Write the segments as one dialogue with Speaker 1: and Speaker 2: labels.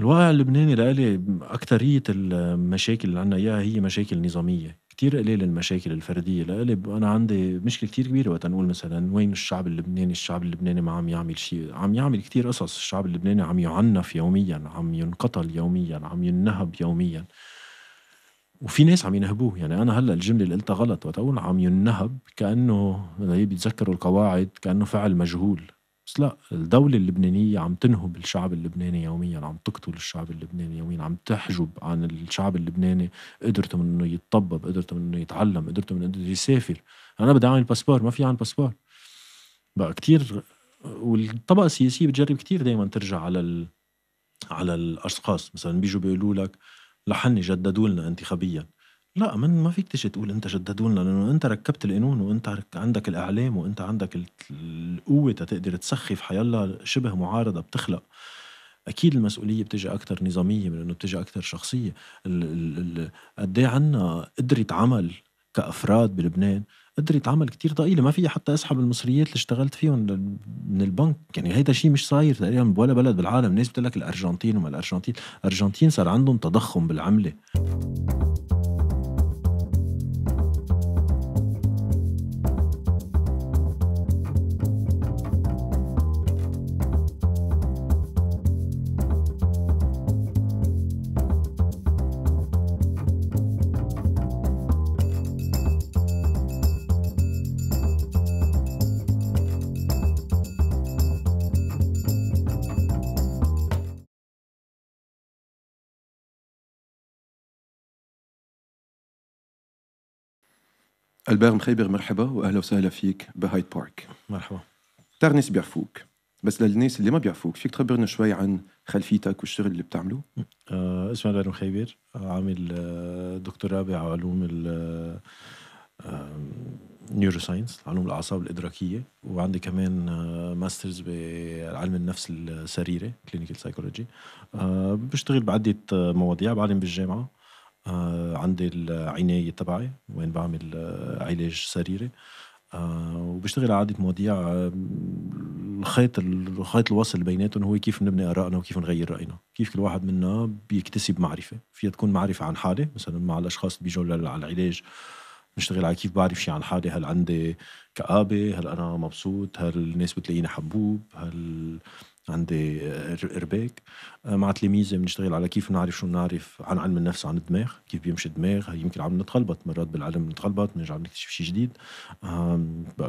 Speaker 1: الواقع اللبناني لالي أكترية المشاكل اللي عنا إياها هي مشاكل نظامية كتير قليل المشاكل الفردية لالي أنا عندي مشكلة كتير كبيرة وقت نقول مثلا وين الشعب اللبناني الشعب اللبناني ما عم يعمل شيء عم يعمل كتير قصص الشعب اللبناني عم يعنف يوميا عم ينقتل يوميا عم ينهب يوميا وفي ناس عم ينهبوه يعني انا هلا الجمله اللي قلتها غلط وقت اقول عم ينهب كانه بيتذكروا القواعد كانه فعل مجهول بس لا الدولة اللبنانية عم تنهب الشعب اللبناني يوميا عم تقتل الشعب اللبناني يوميا عم تحجب عن الشعب اللبناني قدرته من انه يتطبب قدرته من انه يتعلم قدرته من انه يسافر انا بدي اعمل باسبور ما في عن باسبور بقى كتير والطبقة السياسية بتجرب كتير دايما ترجع على ال... على الاشخاص مثلا بيجوا بيقولوا لك لحن جددوا لنا انتخابيا لأ، من ما فيك تيجي تقول أنت جددوا لنا، لأنه أنت ركّبت القانون وأنت عندك الإعلام وأنت عندك القوة تقدر تسخّف حيالله شِبه معارضة بتخلق، أكيد المسؤولية بتجي اكثر نظامية من إنه بتجي اكثر شخصية، قد إيه عنا قدرة عمل كأفراد بلبنان، قدرة عمل كتير ضئيلة، ما في حتّى أسحب المصريات اللي اشتغلت فيهم من البنك، يعني هيدا شيء مش صاير تقريبًا بولا بلد بالعالم، الناس بتقول لك الأرجنتين وما الأرجنتين، الأرجنتين صار عندهم تضخُّم بالعملة.
Speaker 2: البير مخيبر مرحبا واهلا وسهلا فيك بهايد بارك مرحبا تاع ناس بيعرفوك بس للناس اللي ما بيعرفوك فيك تخبرنا شوي عن خلفيتك والشغل اللي بتعمله؟
Speaker 1: آه اسمي البير مخيبر عامل آه، دكتوراه بعلوم ال نيوروساينس آه، علوم الاعصاب الادراكيه وعندي كمان ماسترز آه، بعلم النفس السريري كلينيكال سايكولوجي بشتغل بعده مواضيع بعلم بالجامعه آه عندي العناية تبعي وين بعمل آه علاج سريري آه وبشتغل على عدة مواضيع آه، الخيط الخيط الوصل بيناتهم هو كيف نبني آرائنا وكيف نغير رأينا كيف كل واحد منا بيكتسب معرفة فيها تكون معرفة عن حالة مثلا مع الأشخاص اللي بيجوا على العلاج بنشتغل على كيف بعرف شيء عن حالي هل عندي كآبة هل أنا مبسوط هل الناس بتلاقيني حبوب هل عندي آه، ارباك آه، مع تلاميذي بنشتغل على كيف نعرف شو نعرف عن علم النفس عن الدماغ كيف بيمشي الدماغ يمكن عم نتخلبط مرات بالعلم نتخلبط بنرجع نكتشف شيء جديد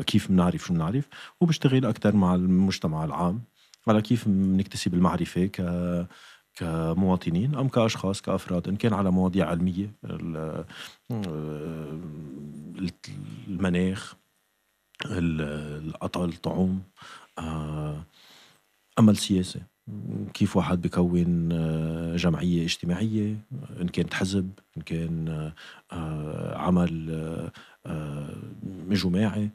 Speaker 1: كيف بنعرف شو بنعرف وبشتغل اكثر مع المجتمع العام على كيف بنكتسب المعرفه ك كمواطنين ام كاشخاص كافراد ان كان على مواضيع علميه آه، المناخ القطع الطعوم امل سياسي كيف واحد بكون آه، جمعية اجتماعية إن كانت حزب إن كان آه، آه، عمل جماعي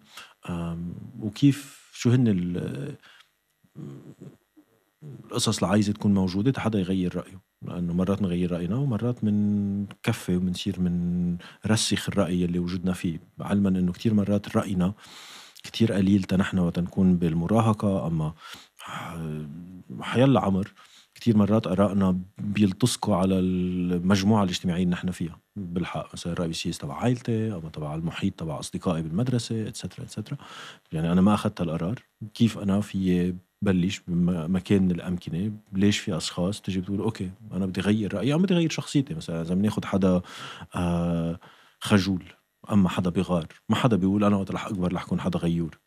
Speaker 1: وكيف شو هن القصص اللي عايزة تكون موجودة حدا يغير رأيه لأنه مرات نغير رأينا ومرات منكفي ومنصير رسخ الرأي اللي وجدنا فيه علما أنه كتير مرات رأينا كتير قليل تنحنا وتنكون بالمراهقة أما حيلا عمر كثير مرات ارائنا بيلتصقوا على المجموعه الاجتماعيه اللي نحن فيها بالحق مثلا الراي السياسي تبع عائلتي او تبع المحيط تبع اصدقائي بالمدرسه اتسترا اتسترا يعني انا ما اخذت القرار كيف انا في بلش بمكان من الامكنه ليش في اشخاص تجي بتقول اوكي انا بدي اغير رايي او بدي اغير شخصيتي مثلا اذا بناخذ حدا آه، خجول اما حدا بغار ما حدا بيقول انا وقت رح اكبر رح اكون حدا غيور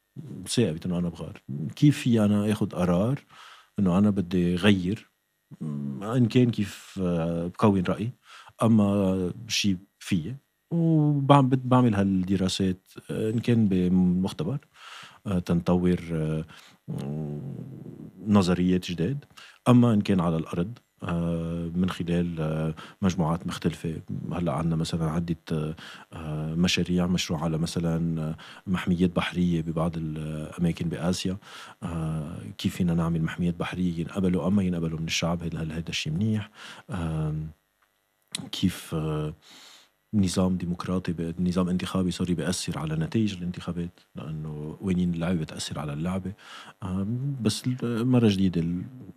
Speaker 1: ثابت انه انا بغار كيف في انا اخذ قرار انه انا بدي غير ان كان كيف آه، بكون رايي اما شيء فيي وبعمل هالدراسات آه، ان كان بمختبر آه، تنطور نظريات جداد اما ان كان على الارض آه، من خلال آه، مجموعات مختلفة هلا عندنا مثلا عدة آه، مشاريع مشروع على مثلا محميات بحرية ببعض الأماكن بآسيا كيف فينا نعمل محميات بحرية ينقبلوا أما ينقبلوا من الشعب هل هذا الشيء منيح كيف نظام ديمقراطي نظام انتخابي سوري بيأثر على نتائج الانتخابات لأنه قوانين اللعبة بتأثر على اللعبة بس مرة جديدة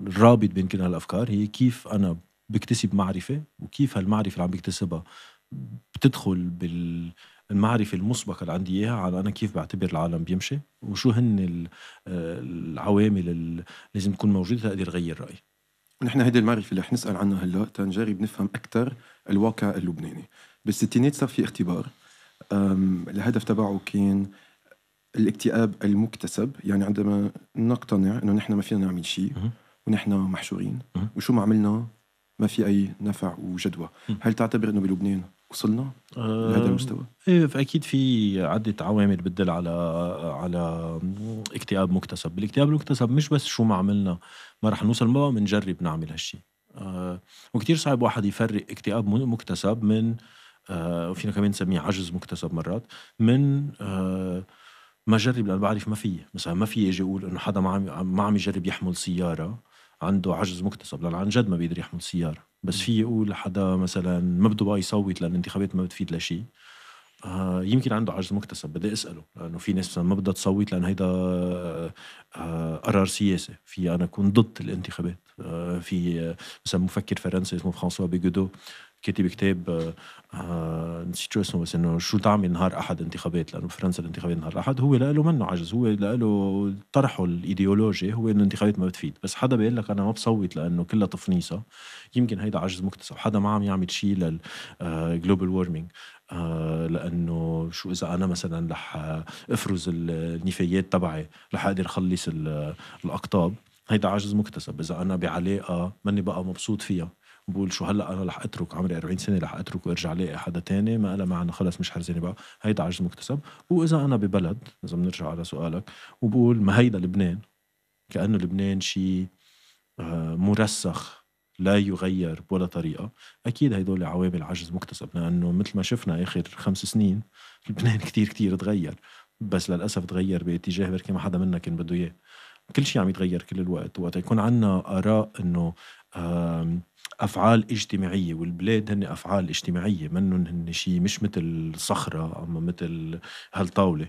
Speaker 1: الرابط بين كل هالأفكار هي كيف أنا بكتسب معرفة وكيف هالمعرفة اللي عم بكتسبها بتدخل بال المعرفة المسبقة اللي عندي إياها على أنا كيف بعتبر العالم بيمشي وشو هن آه، العوامل اللي لازم تكون موجودة تقدر أغير رأيي نحن هيدي المعرفة اللي رح نسأل عنها هلا تنجرب نفهم
Speaker 2: أكثر الواقع اللبناني بالستينات صار في اختبار الهدف تبعه كان الاكتئاب المكتسب يعني عندما نقتنع انه نحن ما فينا نعمل شيء ونحن محشورين وشو ما عملنا ما في اي نفع وجدوى هل تعتبر انه بلبنان وصلنا
Speaker 1: آه لهذا المستوى؟ ايه اكيد في عده عوامل بتدل على على اكتئاب مكتسب، الاكتئاب المكتسب مش بس شو ما عملنا ما رح نوصل ما بنجرب نعمل هالشيء. آه وكتير صعب واحد يفرق اكتئاب مكتسب من آه، وفينا كمان نسميه عجز مكتسب مرات من آه، ما جرب لانه بعرف ما فيه مثلا ما في اجي اقول انه حدا ما عم ما عم يجرب يحمل سياره عنده عجز مكتسب لانه عن جد ما بيقدر يحمل سياره بس في يقول لحدا مثلا ما بده بقى يصوت لان الانتخابات ما بتفيد لشيء آه، يمكن عنده عجز مكتسب بدي اساله لانه في ناس ما بدها تصوت لانه هيدا قرار سياسي في انا اكون ضد الانتخابات في مثلا مفكر فرنسي اسمه فرانسوا بيجودو كاتب كتاب آه، آه، نسيت شو اسمه بس انه شو تعمل نهار احد انتخابات لانه فرنسا الانتخابات نهار احد هو لاله منه عجز هو لاله طرحه الايديولوجي هو انه الانتخابات ما بتفيد بس حدا بيقول لك انا ما بصوت لانه كلها تفنيصه يمكن هيدا عجز مكتسب حدا ما عم يعمل شيء للجلوبال وورمينج لانه شو اذا انا مثلا رح آه، افرز النفايات تبعي رح اقدر اخلص الاقطاب هيدا عجز مكتسب اذا انا بعلاقه ماني بقى مبسوط فيها بقول شو هلا انا رح اترك عمري 40 سنه رح اترك وارجع لاقي حدا تاني ما لها معنى خلص مش حرزاني بقى هيدا عجز مكتسب واذا انا ببلد اذا بنرجع على سؤالك وبقول ما هيدا لبنان كانه لبنان شيء آه، مرسخ لا يغير بولا طريقة أكيد هدول عوامل عجز مكتسب لأنه مثل ما شفنا آخر خمس سنين لبنان كتير كتير تغير بس للأسف تغير باتجاه بركي ما حدا منا كان بده إياه كل شيء عم يتغير كل الوقت وقت يكون عندنا اراء انه افعال اجتماعيه والبلاد هن افعال اجتماعيه منهم هن شيء مش مثل صخره اما مثل هالطاوله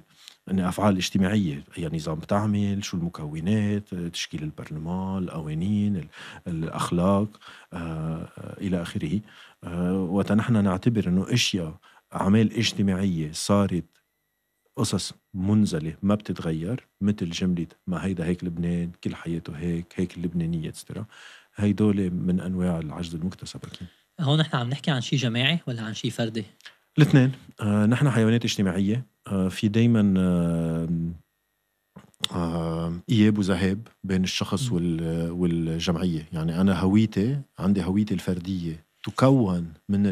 Speaker 1: ان افعال اجتماعيه اي يعني نظام بتعمل شو المكونات تشكيل البرلمان القوانين الاخلاق آه، الى اخره آه، وقت نحن نعتبر انه اشياء اعمال اجتماعيه صارت قصص منزله ما بتتغير مثل جمله ما هيدا هيك لبنان كل حياته هيك هيك اللبنانيه اتسترا هيدول من انواع العجز المكتسب اكيد
Speaker 3: هون نحن عم نحكي عن شيء جماعي ولا عن شيء فردي؟
Speaker 1: الاثنين آه نحن حيوانات اجتماعيه آه في دائما آه آه اياب وذهاب بين الشخص وال والجمعيه يعني انا هويتي عندي هويتي الفرديه تكون من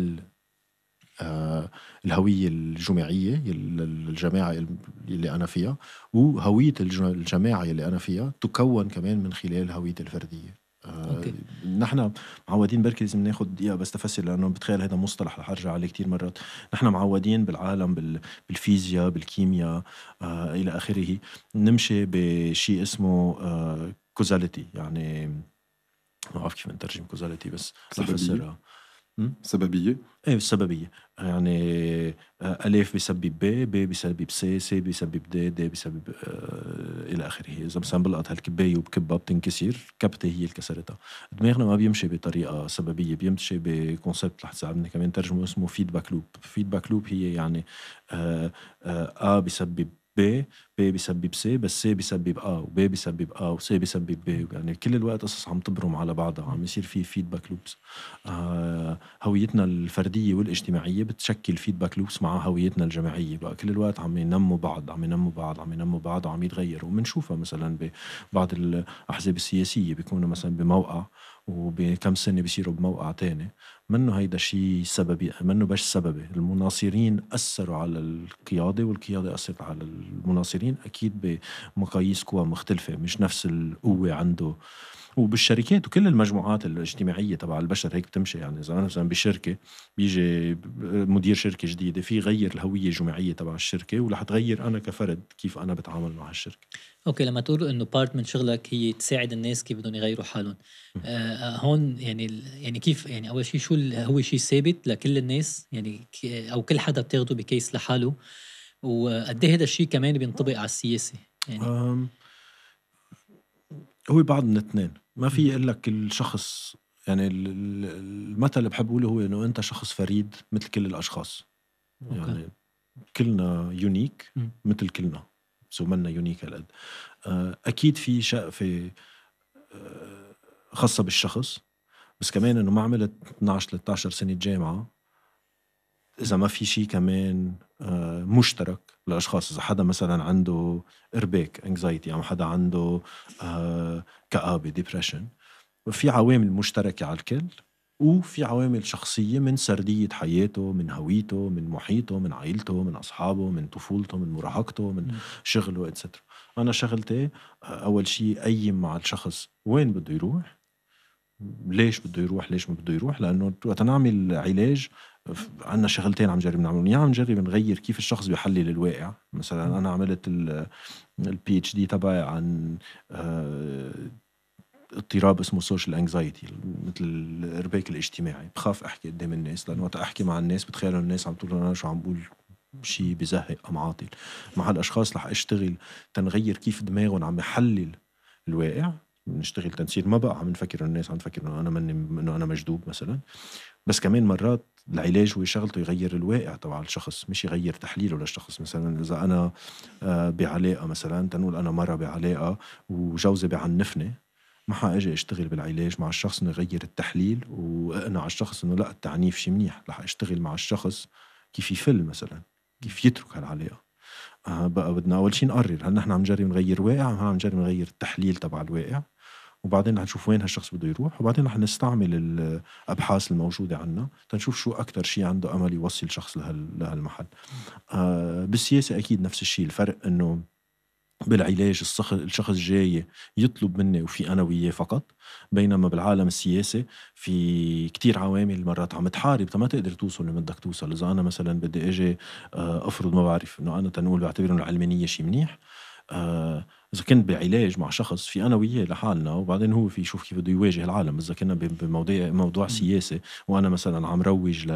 Speaker 1: آه، الهوية الجماعية الجماعة اللي أنا فيها وهوية الجماعة اللي أنا فيها تكون كمان من خلال هوية الفردية آه، أوكي. نحن معودين بركي لازم ناخذ دقيقه بس تفسر لانه بتخيل هذا مصطلح رح ارجع عليه كثير مرات، نحن معودين بالعالم بالفيزياء، بالكيمياء آه الى اخره، نمشي بشيء اسمه آه كوزاليتي يعني ما بعرف كيف نترجم كوزاليتي بس رح افسرها سببيه ايه السببيه يعني الف بسبب ب ب بسبب سي سي بسبب دي د بسبب آه الى اخره اذا مثلا بلقط هالكبايه وبكبها بتنكسر كبته هي اللي كسرتها دماغنا ما بيمشي بطريقه سببيه بيمشي بكونسبت رح تساعدني كمان ترجمه اسمه فيدباك لوب فيدباك لوب هي يعني آه, آه, آه بسبب ب ب بسبب سي بس سي بسبب ا وب بسبب ا وسي بسبب ب يعني كل الوقت قصص عم تبرم على بعضها عم يصير في فيدباك لوبس آه هويتنا الفرديه والاجتماعيه بتشكل فيدباك لوبس مع هويتنا الجماعيه بقى كل الوقت عم ينموا بعض عم ينموا بعض عم ينموا بعض وعم يتغيروا وبنشوفها مثلا ببعض الاحزاب السياسيه بيكونوا مثلا بموقع وبكم سنه بيصيروا بموقع تاني منه هيدا شيء سببي منه بس سببي المناصرين أثروا على القيادة والقيادة أثرت على المناصرين أكيد بمقاييس قوى مختلفة مش نفس القوة عنده وبالشركات وكل المجموعات الاجتماعيه تبع البشر هيك بتمشي يعني اذا انا مثلا بشركه بيجي مدير شركه جديده في غير الهويه الجماعيه تبع الشركه ورح تغير انا كفرد كيف انا بتعامل مع الشركه
Speaker 3: اوكي لما تقول انه بارت من شغلك هي تساعد الناس كيف بدهم يغيروا حالهم آه،, آه هون يعني يعني كيف يعني اول شيء شو هو شيء ثابت لكل الناس يعني او كل حدا بتاخده بكيس لحاله وقد
Speaker 1: إيه هذا الشيء كمان بينطبق على السياسه يعني هو بعض من الاثنين ما في اقول لك الشخص يعني المثل اللي بحب اقوله هو انه انت شخص فريد مثل كل الاشخاص أوكي. يعني كلنا يونيك مثل كلنا سو منا يونيك هالقد آه، اكيد في شقفه آه، خاصه بالشخص بس كمان انه ما عملت 12 13 سنه جامعه اذا ما في شيء كمان آه، مشترك الاشخاص اذا حدا مثلا عنده ارباك انكزايتي او حدا عنده آه كابه ديبرشن في عوامل مشتركه على الكل وفي عوامل شخصية من سردية حياته من هويته من محيطه من عائلته من أصحابه من طفولته من مراهقته من م. شغله اتسترا أنا شغلتي آه، أول شيء قيم مع الشخص وين بده يروح ليش بده يروح ليش ما بده يروح لأنه وقت نعمل علاج عندنا شغلتين عم نجرب نعملهم يا عم نجرب نغير كيف الشخص بيحلل الواقع مثلا انا عملت البي اتش دي تبعي عن آه، اضطراب اسمه سوشيال انكزايتي مثل الارباك الاجتماعي بخاف احكي قدام الناس لانه وقت احكي مع الناس بتخيل الناس عم تقول انا شو عم بقول شيء بزهق ام عاطل مع هالاشخاص رح اشتغل تنغير كيف دماغهم عم يحلل الواقع نشتغل تنسيق ما بقى عم نفكر انه الناس عم تفكر انه انا مني انه انا مجذوب مثلا بس كمان مرات العلاج هو شغلته يغير الواقع تبع الشخص مش يغير تحليله للشخص مثلا اذا انا آه، بعلاقه مثلا تنقول انا مره بعلاقه وجوزي بعنفني ما حاجي اشتغل بالعلاج مع الشخص انه يغير التحليل واقنع الشخص انه لا التعنيف شيء منيح رح اشتغل مع الشخص كيف يفل مثلا كيف يترك هالعلاقه آه، بقى بدنا اول شيء نقرر هل نحن عم نجرب نغير واقع ام عم نجرب نغير التحليل تبع الواقع وبعدين رح نشوف وين هالشخص بده يروح وبعدين رح نستعمل الابحاث الموجوده عنا تنشوف شو اكثر شيء عنده امل يوصل شخص لهالمحل آه بالسياسه اكيد نفس الشيء الفرق انه بالعلاج الصخ... الشخص جاي يطلب مني وفي انا وياه فقط بينما بالعالم السياسي في كتير عوامل مرات عم تحارب ما تقدر توصل لما بدك توصل اذا انا مثلا بدي اجي آه، افرض ما بعرف انه انا تنقول بعتبر العلمانيه شيء منيح آه، اذا كنت بعلاج مع شخص في انا وياه لحالنا وبعدين هو في يشوف كيف بده يواجه العالم اذا كنا بموضوع موضوع سياسي وانا مثلا عم روج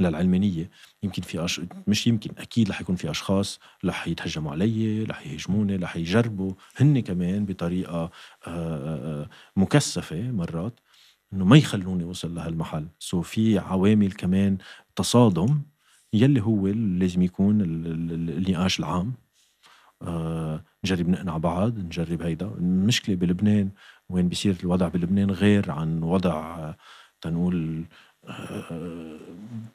Speaker 1: للعلمانيه يمكن في أش... مش يمكن اكيد رح يكون في اشخاص رح يتهجموا علي رح يهجموني رح يجربوا هن كمان بطريقه آه، آه، مكثفه مرات انه ما يخلوني اوصل لهالمحل سو في عوامل كمان تصادم يلي هو لازم يكون النقاش العام آه، نجرب نقنع بعض نجرب هيدا المشكله بلبنان وين بيصير الوضع بلبنان غير عن وضع تنقول آه،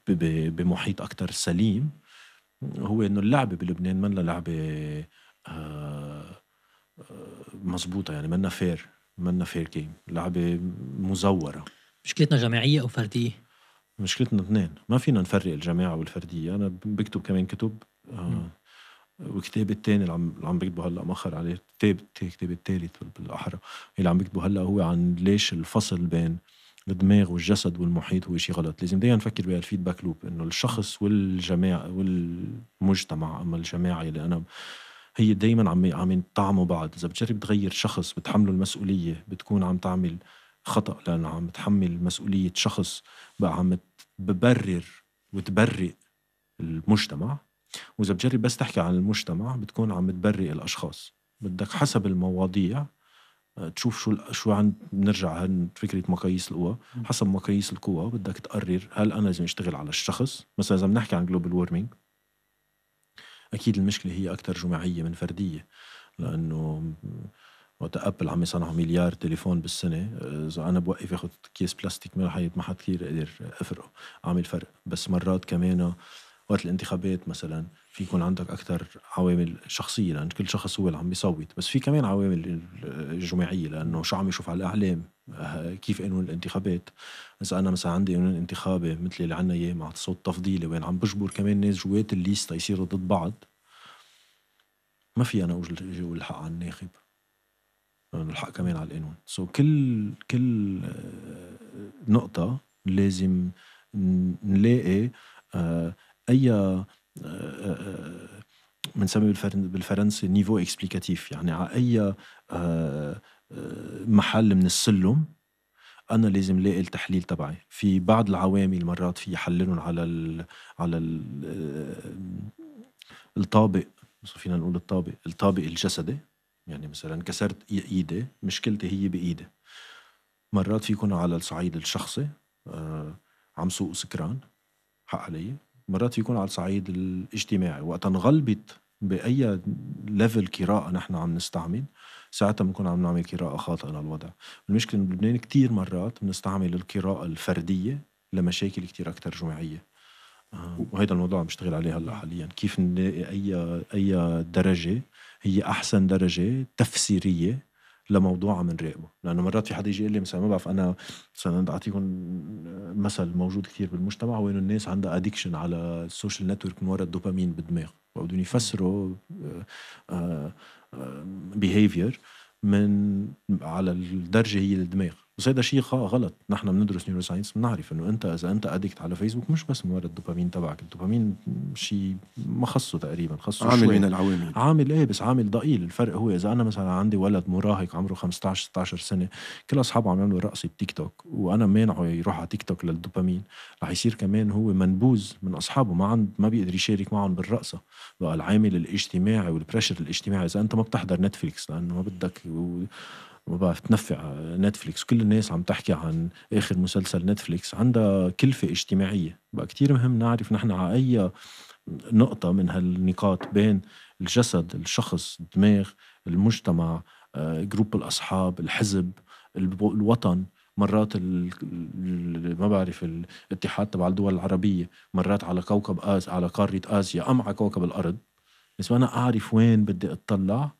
Speaker 1: بمحيط اكثر سليم هو انه اللعبه بلبنان منا لعبه آه، مزبوطه يعني منا فير منا فير جيم لعبه مزوره
Speaker 3: مشكلتنا جماعيه او فرديه؟
Speaker 1: مشكلتنا اثنين ما فينا نفرق الجماعه والفرديه انا بكتب كمان كتب آه وكتاب الثاني اللي عم عم بكتبه هلا مؤخر عليه كتاب الكتاب الثالث بالاحرى اللي عم بكتبه هلا هو عن ليش الفصل بين الدماغ والجسد والمحيط هو شيء غلط لازم دائما نفكر بهالفيدباك لوب انه الشخص والجماعه والمجتمع اما الجماعه اللي انا هي دائما عم عم يطعموا بعض اذا بتجرب تغير شخص بتحمله المسؤوليه بتكون عم تعمل خطا لانه عم تحمل مسؤوليه شخص بقى عم ببرر وتبرئ المجتمع واذا بتجرب بس تحكي عن المجتمع بتكون عم بتبرئ الاشخاص بدك حسب المواضيع آه، تشوف شو شو عند بنرجع فكره مقاييس القوى حسب مقاييس القوى بدك تقرر هل انا لازم اشتغل على الشخص مثلا اذا بنحكي عن جلوبال وورمينج اكيد المشكله هي اكثر جماعيه من فرديه لانه وقت ابل عم يصنعوا مليار تليفون بالسنه آه، اذا انا بوقف اخذ كيس بلاستيك ما حد كثير قدر افرقه اعمل فرق بس مرات كمان وقت الانتخابات مثلا في يكون عندك اكثر عوامل شخصيه لان كل شخص هو اللي عم بيصوت بس في كمان عوامل جماعيه لانه شو عم يشوف على الاعلام آه، كيف قانون الانتخابات اذا انا مثلا عندي قانون انتخابي مثل اللي عندنا اياه مع صوت تفضيلي وين عم بجبر كمان ناس جوات الليستا يصيروا ضد بعض ما في انا اقول الحق على الناخب الحق كمان على القانون سو so, كل كل آه، نقطه لازم نلاقي آه، اي بنسميه آه، آه، آه، بالفرنسي نيفو اكسبليكاتيف يعني على اي محل من السلم انا لازم لاقي التحليل تبعي في بعض العوامل مرات في يحللهم على الـ على الـ الطابق فينا نقول الطابق الطابق الجسدي يعني مثلا كسرت ايدي مشكلتي هي بايدي مرات في يكون على الصعيد الشخصي عم سوق سكران حق علي مرات يكون على الصعيد الاجتماعي وقت انغلبت باي ليفل قراءه نحن عم نستعمل ساعتها بنكون عم نعمل قراءه خاطئه للوضع المشكله بلبنان كثير مرات بنستعمل القراءه الفرديه لمشاكل كثير اكثر جماعيه آه، وهذا الموضوع عم بشتغل عليه هلا حاليا كيف نلاقي اي اي درجه هي احسن درجه تفسيريه لموضوع عم نراقبه لانه مرات في حدا يجي يقول لي مثلا ما بعرف انا مثلا بدي اعطيكم مثل موجود كثير بالمجتمع هو انه الناس عندها اديكشن على السوشيال نتورك من وراء الدوبامين بالدماغ وبدهم يفسروا بيهيفير آه، آه، آه، من على الدرجه هي الدماغ بس هيدا شيء غلط نحن بندرس نيورو ساينس بنعرف انه انت اذا انت ادكت على فيسبوك مش بس وراء الدوبامين تبعك الدوبامين شيء ما خصه تقريبا خصه عامل من العوامل عامل ايه بس عامل ضئيل الفرق هو اذا انا مثلا عندي ولد مراهق عمره 15 16 سنه كل اصحابه عم يعملوا رقصه بتيك توك وانا مانعه يروح على تيك توك للدوبامين رح يصير كمان هو منبوذ من اصحابه ما عند ما بيقدر يشارك معهم بالرقصه بقى العامل الاجتماعي والبريشر الاجتماعي اذا انت ما بتحضر نتفليكس لانه ما بدك و... ما بعرف تنفع نتفليكس كل الناس عم تحكي عن اخر مسلسل نتفليكس عندها كلفه اجتماعيه بقى كتير مهم نعرف نحن على اي نقطه من هالنقاط بين الجسد الشخص الدماغ المجتمع آه، جروب الاصحاب الحزب الوطن مرات ما بعرف الاتحاد تبع الدول العربيه مرات على كوكب آز على قاره اسيا ام على كوكب الارض بس انا اعرف وين بدي اطلع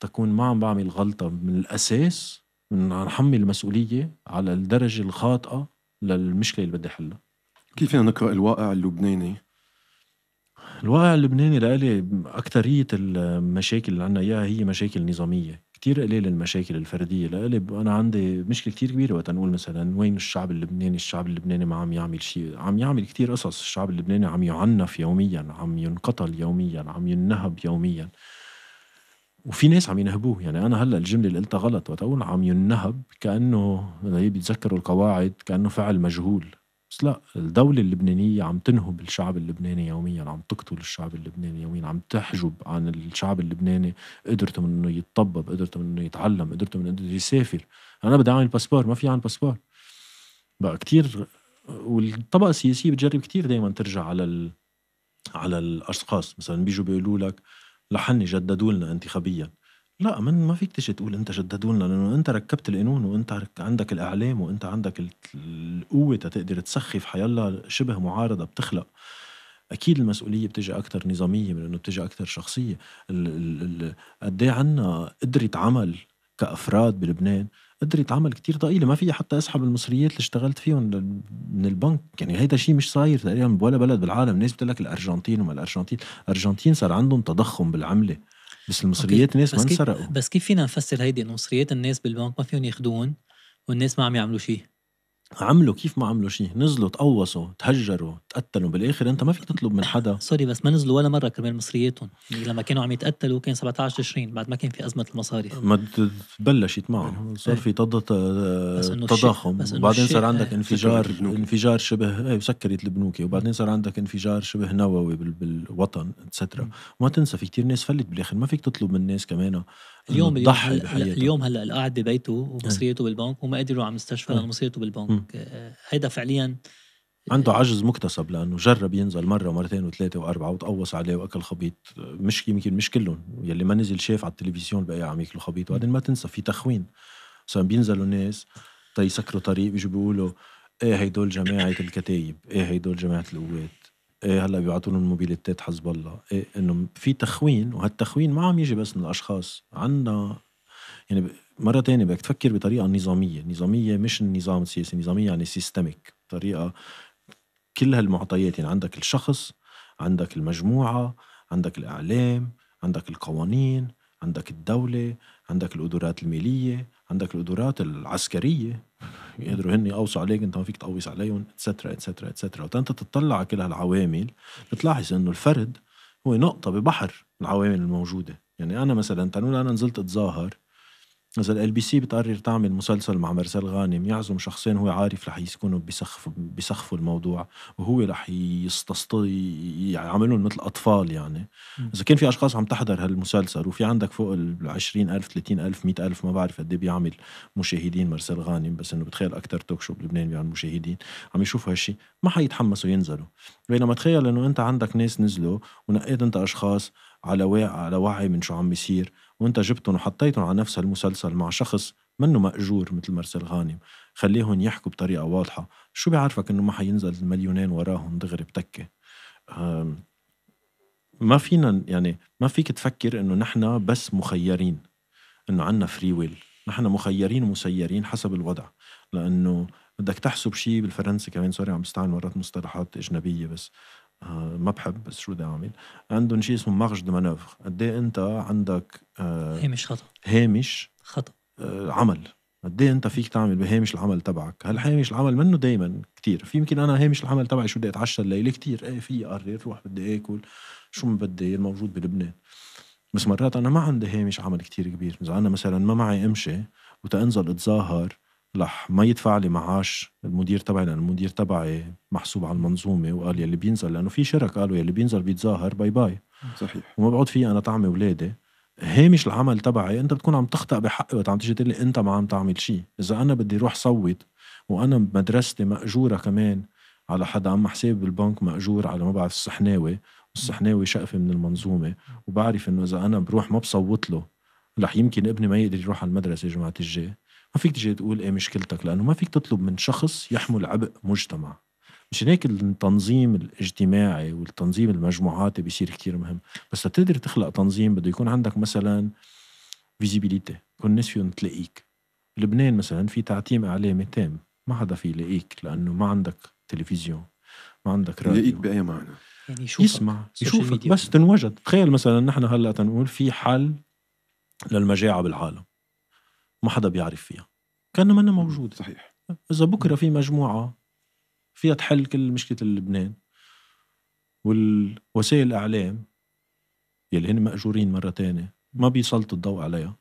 Speaker 1: تكون ما عم بعمل غلطة من الأساس من عم حمل المسؤولية على الدرجة الخاطئة للمشكلة اللي بدي حلها كيف فينا يعني نقرأ الواقع اللبناني؟ الواقع اللبناني لإلي أكثرية المشاكل اللي عنا إياها هي مشاكل نظامية كتير قليل المشاكل الفردية لإلي أنا عندي مشكلة كتير كبيرة وقت نقول مثلا وين الشعب اللبناني الشعب اللبناني ما عم يعمل شيء عم يعمل كتير قصص الشعب اللبناني عم يعنف يوميا عم ينقتل يوميا عم ينهب يوميا وفي ناس عم ينهبوه يعني انا هلا الجمله اللي قلتها غلط وقت اقول عم ينهب كانه بيتذكروا القواعد كانه فعل مجهول بس لا الدولة اللبنانية عم تنهب الشعب اللبناني يوميا عم تقتل الشعب اللبناني يوميا عم تحجب عن الشعب اللبناني قدرته من انه يتطبب قدرته من انه يتعلم قدرته من انه يسافر انا بدي اعمل باسبور ما في عن باسبور بقى كتير والطبقة السياسية بتجرب كتير دايما ترجع على ال... على الاشخاص مثلا بيجوا بيقولوا لك لحن جددوا لنا انتخابيا لا من ما فيك تيجي تقول انت جددوا لنا لانه انت ركبت القانون وانت عندك الاعلام وانت عندك القوه تقدر تسخف حيالله شبه معارضه بتخلق اكيد المسؤوليه بتجي اكثر نظاميه من انه بتجي اكثر شخصيه قد ايه عندنا قدره عمل كافراد بلبنان قدرت عمل كتير ضئيلة ما في حتى اسحب المصريات اللي اشتغلت فيهم من البنك يعني هيدا شيء مش صاير تقريبا بولا بلد بالعالم الناس بتقول لك الارجنتين وما الارجنتين الارجنتين صار عندهم تضخم بالعمله بس المصريات الناس ما انسرقوا بس
Speaker 3: كيف فينا نفسر هيدي انه مصريات الناس بالبنك ما فيهم ياخدون والناس ما عم يعملوا شيء
Speaker 1: عملوا كيف ما عملوا شيء نزلوا تقوصوا تهجروا
Speaker 3: تقتلوا بالاخر انت ما فيك تطلب من حدا سوري بس ما نزلوا ولا مره كرمال مصرياتهم يعني لما كانوا عم يتقتلوا كان 17 تشرين بعد ما كان في ازمه المصاري
Speaker 1: ما بلشت معهم يعني صار في تضخم وبعدين صار عندك انفجار انفجار شبه إيه، سكرت البنوك وبعدين صار عندك انفجار شبه نووي بالوطن اتسترا وما تنسى في كتير ناس فلت بالاخر ما فيك تطلب من الناس كمان اليوم اليوم هلا
Speaker 3: اليوم هلا قاعد ببيته إيه. ومصريته بالبنك وما قدروا على المستشفى لانه مصريته بالبنك آه، هيدا فعليا
Speaker 1: آه، عنده عجز مكتسب لانه جرب ينزل مره ومرتين وثلاثه واربعه وتقوص عليه واكل خبيط مش يمكن مش كلهم يلي ما نزل شاف على التلفزيون بقي عم ياكلوا خبيط وبعدين ما تنسى في تخوين مثلا بينزلوا ناس تيسكروا طريق بيجوا بيقولوا ايه هيدول جماعه الكتايب ايه هيدول جماعه القوات إيه هلا بيبعثوا لهم موبيليتات حزب الله إيه انه في تخوين وهالتخوين ما عم يجي بس من الاشخاص عندنا يعني مره تانية بدك تفكر بطريقه نظاميه نظاميه مش النظام السياسي نظاميه يعني سيستميك طريقه كل هالمعطيات يعني عندك الشخص عندك المجموعه عندك الاعلام عندك القوانين عندك الدوله عندك القدرات الماليه عندك القدرات العسكريه يقدروا هن يقوصوا عليك انت ما فيك تقوص عليهم اتسترا اتسترا اتسترا انت تطلع على كل هالعوامل بتلاحظ انه الفرد هو نقطه ببحر العوامل الموجوده يعني انا مثلا تنقول انا نزلت اتظاهر اذا ال بي سي بتقرر تعمل مسلسل مع مرسال غانم يعزم شخصين هو عارف رح يكونوا بيسخفوا بيسخفوا الموضوع وهو رح يستسط يعملهم مثل اطفال يعني اذا كان في اشخاص عم تحضر هالمسلسل وفي عندك فوق ال 20000 30000 100000 ما بعرف قد إيه بيعمل مشاهدين مرسال غانم بس انه بتخيل اكثر توك شو بلبنان بيعمل مشاهدين عم يشوفوا هالشيء ما حيتحمسوا ينزلوا بينما تخيل انه انت عندك ناس نزلوا ونقيت انت اشخاص على وعي على وعي من شو عم بيصير وانت جبتهم وحطيتهم على نفس المسلسل مع شخص منه مأجور مثل مارسيل غانم خليهم يحكوا بطريقة واضحة شو بيعرفك انه ما حينزل المليونين وراهم دغري بتكة ما فينا يعني ما فيك تفكر انه نحن بس مخيرين انه عنا فري ويل نحن مخيرين ومسيرين حسب الوضع لانه بدك تحسب شيء بالفرنسي كمان سوري عم بستعمل مرات مصطلحات اجنبيه بس آه، ما بحب بس شو بدي اعمل عندهم شيء اسمه مارج دو مانوفر قد ايه انت عندك آه، هامش خطا هامش خطا آه، عمل قد ايه انت فيك تعمل بهامش العمل تبعك هل هامش العمل منه دائما كتير في يمكن انا هامش العمل تبعي شو بدي اتعشى الليله كتير ايه في قرر روح بدي اكل شو ما بدي الموجود بلبنان بس مرات انا ما عندي هامش عمل كتير كبير اذا انا مثلا ما معي امشي وتنزل اتظاهر رح ما يدفع لي معاش المدير تبعي لان المدير تبعي محسوب على المنظومه وقال يلي بينزل لانه في شرك قالوا يلي بينزل بيتظاهر باي باي صحيح وما بقعد فيه انا طعمي اولادي هامش العمل تبعي انت بتكون عم تخطأ بحقي وقت عم تيجي تقول لي انت ما عم تعمل شيء اذا انا بدي روح صوت وانا بمدرستي ماجوره كمان على حدا عم حسابي بالبنك ماجور على ما بعرف الصحناوي والصحناوي شقفه من المنظومه وبعرف انه اذا انا بروح ما بصوت له رح يمكن ابني ما يقدر يروح على المدرسه جمعه الجاي ما فيك تجي تقول ايه مشكلتك لانه ما فيك تطلب من شخص يحمل عبء مجتمع مشان هيك التنظيم الاجتماعي والتنظيم المجموعاتي بيصير كتير مهم بس تقدر تخلق تنظيم بده يكون عندك مثلا فيزيبيليتي يكون الناس فيهم تلاقيك بلبنان مثلا في تعتيم اعلامي تام ما حدا في يلاقيك لانه ما عندك تلفزيون ما عندك راديو يلاقيك باي معنى يعني يشوفك يسمع يشوفك بس تنوجد تخيل مثلا نحن هلا تنقول في حل للمجاعه بالعالم ما حدا بيعرف فيها كانه منا موجود صحيح اذا بكره في مجموعه فيها تحل كل مشكله لبنان والوسائل الاعلام يلي هن ماجورين مره تانية ما بيسلطوا الضوء عليها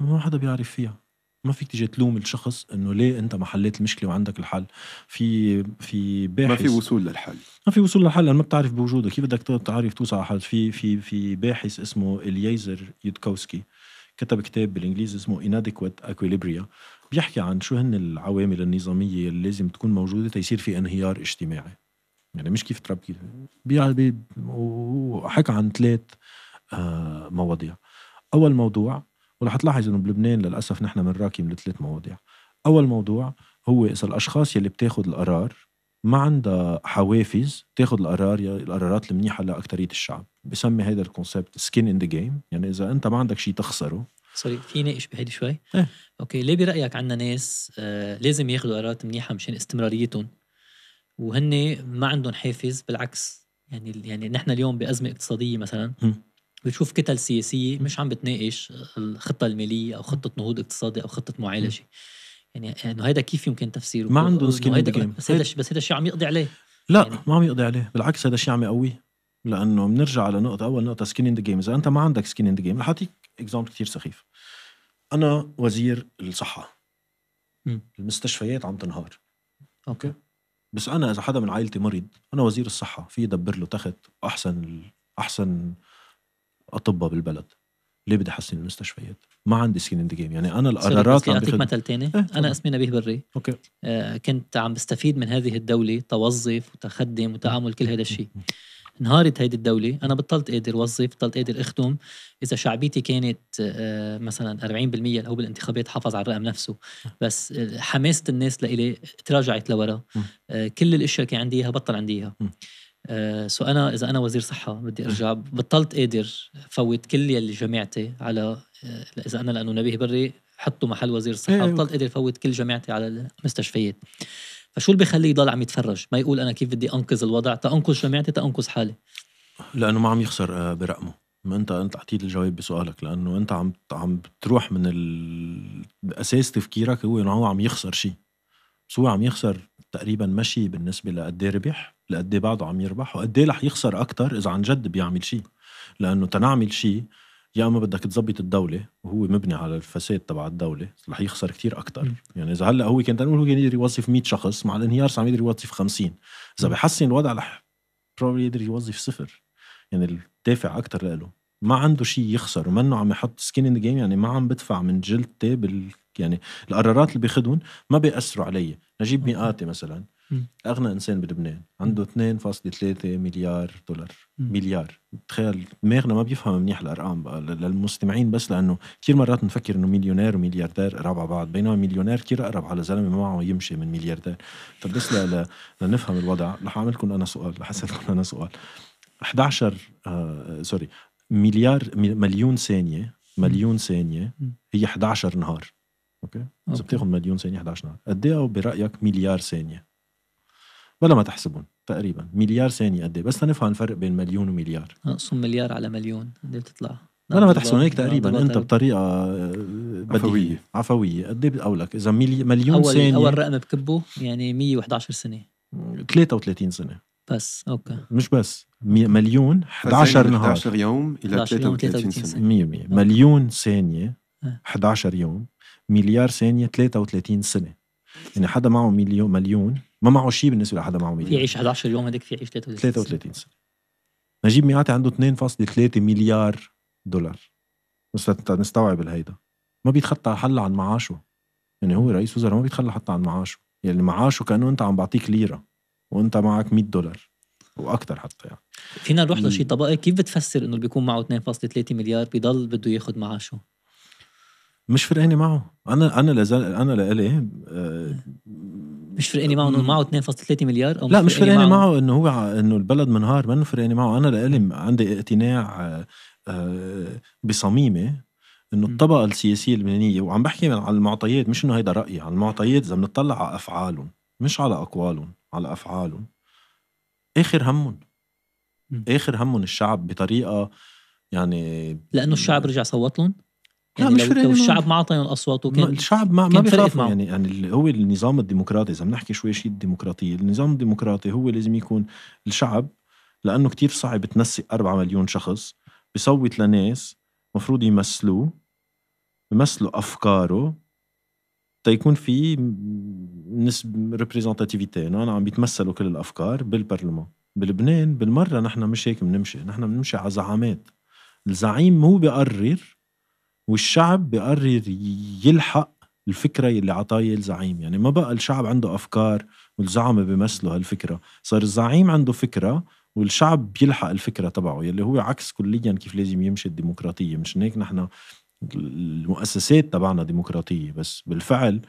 Speaker 1: ما حدا بيعرف فيها ما فيك تيجي تلوم الشخص انه ليه انت ما حليت المشكله وعندك الحل في في باحث ما في وصول للحل ما في وصول للحل لأن ما بتعرف بوجوده كيف بدك تعرف توصل على حل في في في باحث اسمه اليزر يودكوسكي كتب كتاب بالانجليزي اسمه انادكويت equilibria بيحكي عن شو هن العوامل النظاميه اللي لازم تكون موجوده تيصير في انهيار اجتماعي يعني مش كيف تربي بي وحكى عن ثلاث آه، مواضيع اول موضوع ورح تلاحظ انه بلبنان للاسف نحن بنراكم لثلاث مواضيع اول موضوع هو اذا الاشخاص يلي بتاخذ القرار ما عندها حوافز تاخذ القرار القرارات المنيحه لاكثريه الشعب بسمي هذا الكونسبت سكين ان ذا جيم يعني اذا انت ما عندك شيء تخسره
Speaker 3: سوري في ناقش بهيدي شوي إيه؟ اوكي ليه برايك عندنا ناس آه لازم ياخذوا قرارات منيحه مشان استمراريتهم وهن ما عندهم حافز بالعكس يعني يعني نحن اليوم بازمه اقتصاديه مثلا م. بتشوف كتل سياسيه مش عم بتناقش الخطه الماليه او خطه نهوض اقتصادي او خطه معالجه م. يعني انه يعني هيدا كيف يمكن تفسيره؟ ما عنده سكين جيم بس هيدا بس هيدا الشيء عم يقضي عليه
Speaker 1: لا يعني ما عم يقضي عليه بالعكس هذا الشيء عم يقويه لانه بنرجع على نقطه اول نقطه سكين ان ذا جيم اذا انت ما عندك سكين ان ذا جيم رح اعطيك اكزامبل كثير سخيف انا وزير الصحه المستشفيات عم تنهار اوكي بس انا اذا حدا من عائلتي مريض انا وزير الصحه في دبر له تخت احسن احسن اطباء بالبلد ليه بدي احسن المستشفيات؟ ما عندي سكين ان جيم يعني انا القرارات عم اعطيك مثل
Speaker 3: ثاني إيه؟ انا اسمي نبيه بري اوكي آه كنت عم بستفيد من هذه الدوله توظف وتخدم وتعامل كل هذا الشيء انهارت هيدي الدولة أنا بطلت قادر وظف بطلت قادر أخدم إذا شعبيتي كانت آه، مثلا 40% هو بالانتخابات حافظ على الرقم نفسه بس آه، حماسة الناس لإلي تراجعت لورا آه، كل الأشياء اللي كان عندي إياها بطل عندي إياها سو آه، انا اذا انا وزير صحه بدي ارجع بطلت قادر فوت كل يلي جامعتي على آه، اذا انا لانه نبيه بري حطوا محل وزير الصحه إيه. بطلت قادر فوت كل جامعتي على المستشفيات فشو اللي بخليه يضل عم يتفرج ما يقول انا كيف بدي انقذ الوضع تانقذ جامعتي تانقذ حالي لانه ما عم يخسر آه، برقمه
Speaker 1: ما انت انت اعطيت الجواب بسؤالك لانه انت عم عم بتروح من ال... اساس تفكيرك هو انه هو عم يخسر شيء بس هو عم يخسر تقريبا مشي بالنسبه لقد إيه ربح لقد ايه بعده عم يربح وقد ايه رح يخسر اكثر اذا عن جد بيعمل شيء لانه تنعمل شيء يا اما بدك تظبط الدوله وهو مبني على الفساد تبع الدوله رح يخسر كتير اكثر يعني اذا هلا هو كان تنقول هو كان يقدر يوظف 100 شخص مع الانهيار صار يقدر يوظف 50 اذا بحسن الوضع رح بروبلي يقدر يوظف صفر يعني الدافع اكثر له ما عنده شيء يخسر ومنه عم يحط سكين ان جيم يعني ما عم بدفع من جلدتي بال يعني القرارات اللي بياخذهم ما بياثروا علي نجيب ميقاتي مثلا اغنى انسان بلبنان عنده 2.3 مليار دولار م. مليار تخيل دماغنا ما بيفهم منيح الارقام بقى للمستمعين بس لانه كثير مرات نفكر انه مليونير وملياردير قراب على بعض بينما مليونير كثير اقرب على زلمه معه يمشي من ملياردير طب بس لنفهم الوضع رح اعمل لكم انا سؤال رح اسالكم انا سؤال 11 آه... سوري مليار مليون ثانيه مليون ثانيه هي 11 نهار اوكي اذا بتاخذ مليون ثانيه 11 نهار قد ايه برايك مليار ثانيه بلا ما تحسبهم تقريبا مليار ثانيه قد إيه؟ بس تنفهم الفرق بين مليون ومليار
Speaker 3: نقصهم آه، مليار على مليون قد إيه بتطلع
Speaker 1: بلا ما تحسن هيك تقريبا انت بطريقه آه، عفويه عفويه قد ايه بقولك اذا مليون أول ثانيه اول رقم
Speaker 3: بكبه يعني 111 سنه
Speaker 1: 33 سنه بس اوكي مش بس مليون 11 نهار 11 يوم الى 33 سنه 100% مليون ثانيه 11 آه. يوم مليار ثانيه 33 سنه يعني حدا معه مليون مليون ما معه شيء بالنسبه لحدا معه مليون
Speaker 3: يعيش 11 يوم هذيك في يعيش 33 33
Speaker 1: سنه نجيب ميقاتي عنده 2.3 مليار دولار نستوعب الهيدا ما بيتخطى حل عن معاشه يعني هو رئيس وزراء ما بيتخلى حتى عن معاشه يعني معاشه كانه انت عم بعطيك ليره وانت معك 100 دولار واكثر حتى يعني
Speaker 3: فينا نروح لشيء طبقي كيف بتفسر انه اللي بيكون معه 2.3 مليار بيضل بده
Speaker 1: ياخذ معاشه مش فرقانه معه انا انا لازال انا لإلي إيه، آه
Speaker 3: مش فرقانه معه انه معه 2.3 مليار او لا مش فرقانه معه,
Speaker 1: معه انه هو انه البلد منهار منه فرقانه معه انا لإلي عندي اقتناع آه, آه، بصميمه انه الطبقه السياسيه اللبنانيه وعم بحكي على المعطيات مش انه هيدا رايي على المعطيات اذا بنطلع على افعالهم مش على اقوالهم على افعالهم اخر همهم اخر همهم الشعب بطريقه يعني لانه الشعب رجع صوت لهم يعني مش لو, الشعب
Speaker 3: ما اعطيهم اصواته كان الشعب ما ما بيخافوا يعني
Speaker 1: يعني هو النظام الديمقراطي اذا بنحكي شوي شيء الديمقراطيه، النظام الديمقراطي هو لازم يكون الشعب لانه كتير صعب تنسق 4 مليون شخص بصوت لناس مفروض يمثلوه بيمثلوا افكاره تيكون في نسب ريبريزنتاتيفيتي انا عم بيتمثلوا كل الافكار بالبرلمان بلبنان بالمره نحن مش هيك بنمشي نحن بنمشي على زعامات الزعيم هو بيقرر والشعب بقرر يلحق الفكرة اللي عطايا الزعيم يعني ما بقى الشعب عنده أفكار والزعمة بيمثلوا هالفكرة صار الزعيم عنده فكرة والشعب بيلحق الفكرة تبعه يلي هو عكس كليا كيف لازم يمشي الديمقراطية مشان هيك نحن المؤسسات تبعنا ديمقراطية بس بالفعل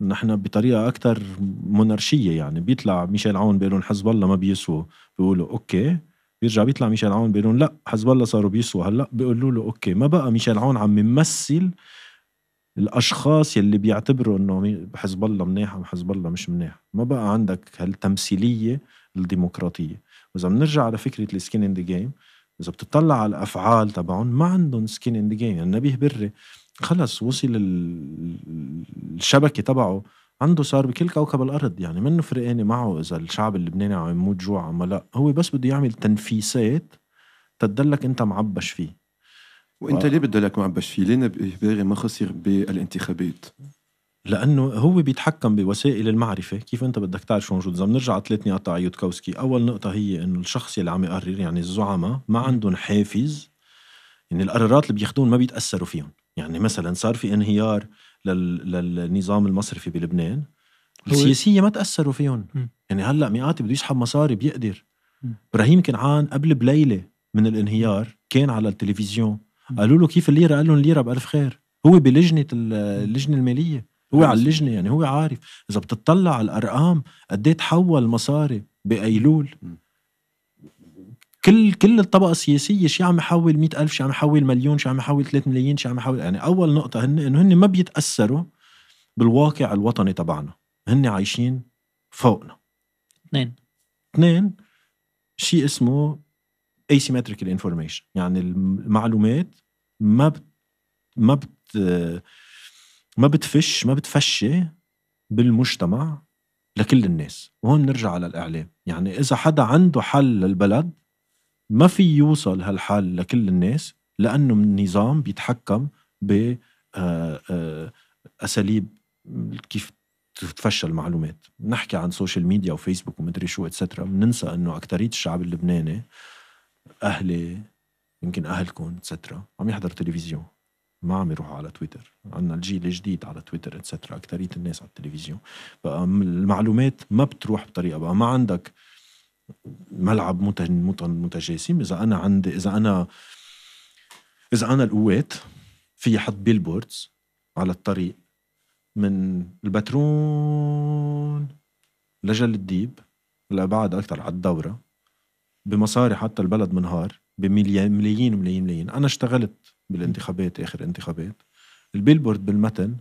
Speaker 1: نحن بطريقة أكثر منرشية يعني بيطلع ميشيل عون بيقولون حزب الله ما بيسوى بيقولوا أوكي بيرجع بيطلع ميشيل عون بيقول لهم لا حزب الله صاروا بيسوا هلا بيقولوا له اوكي ما بقى ميشيل عون عم يمثل الاشخاص يلي بيعتبروا انه حزب الله منيح ام حزب الله مش منيح ما بقى عندك هالتمثيليه الديمقراطيه واذا بنرجع على فكره السكين ان ذا جيم اذا بتطلع على الافعال تبعهم ما عندهم سكين ان ذا جيم يعني نبيه بري خلص وصل الشبكه تبعه عنده صار بكل كوكب الارض يعني منه فرقانه معه اذا الشعب اللبناني عم يموت جوع اما لا هو بس بده يعمل تنفيسات تدلك انت معبش فيه وانت ليه بدلك معبش فيه؟ ليه باغي ما خسر بالانتخابات؟ لانه هو بيتحكم بوسائل المعرفه كيف انت بدك تعرف شو موجود اذا بنرجع على ثلاث نقاط يوتكوسكي اول نقطه هي انه الشخص اللي عم يقرر يعني الزعماء ما عندهم حافز يعني القرارات اللي بياخذون ما بيتاثروا فيهم يعني مثلا صار في انهيار للنظام المصرفي بلبنان السياسيه ما تاثروا فيهم م. يعني هلا مئات بده يسحب مصاري بيقدر ابراهيم كنعان قبل بليله من الانهيار كان على التلفزيون قالوا له كيف الليره قال لهم الليره بألف خير هو بلجنه اللجنه الماليه هو على اللجنه يعني هو عارف اذا بتطلع على الارقام قد تحول مصاري بايلول م. كل كل الطبقه السياسيه شي عم يحول مئة ألف شي عم يحول مليون شي عم يحول 3 ملايين شي عم يحول يعني اول نقطه هن انه هن ما بيتاثروا بالواقع الوطني تبعنا هن عايشين فوقنا اثنين اثنين شيء اسمه asymmetrical information يعني المعلومات ما بت ما بت ما بتفش ما بتفشي بالمجتمع لكل الناس وهون نرجع على الإعلام يعني إذا حدا عنده حل للبلد ما في يوصل هالحل لكل الناس لأنه النظام بيتحكم ب آه، آه، أساليب كيف تتفشى المعلومات نحكي عن سوشيال ميديا وفيسبوك ومدري شو اتسترا بننسى انه اكتريه الشعب اللبناني اهلي يمكن اهلكم اتسترا عم يحضر تلفزيون ما عم يروحوا على تويتر عندنا الجيل الجديد على تويتر اتسترا اكتريه الناس على التلفزيون بقى المعلومات ما بتروح بطريقه بقى ما عندك ملعب متجاسم اذا انا عندي اذا انا اذا انا القوات في حط بيلبوردز على الطريق من البترون لجل الديب لبعد أكثر على الدورة بمصاري حتى البلد منهار بملايين ملايين ملايين أنا اشتغلت بالانتخابات آخر انتخابات البيلبورد بالمتن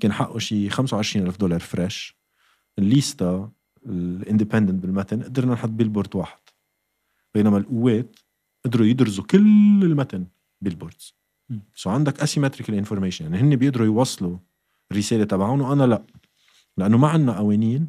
Speaker 1: كان حقه شي 25 ألف دولار فريش الليستا الاندبندنت بالمتن قدرنا نحط بيلبورد واحد بينما القوات قدروا يدرزوا كل المتن بيلبوردز سو عندك اسيمتريكال انفورميشن يعني هن بيقدروا يوصلوا الرساله تبعهم وانا لا لانه ما عندنا قوانين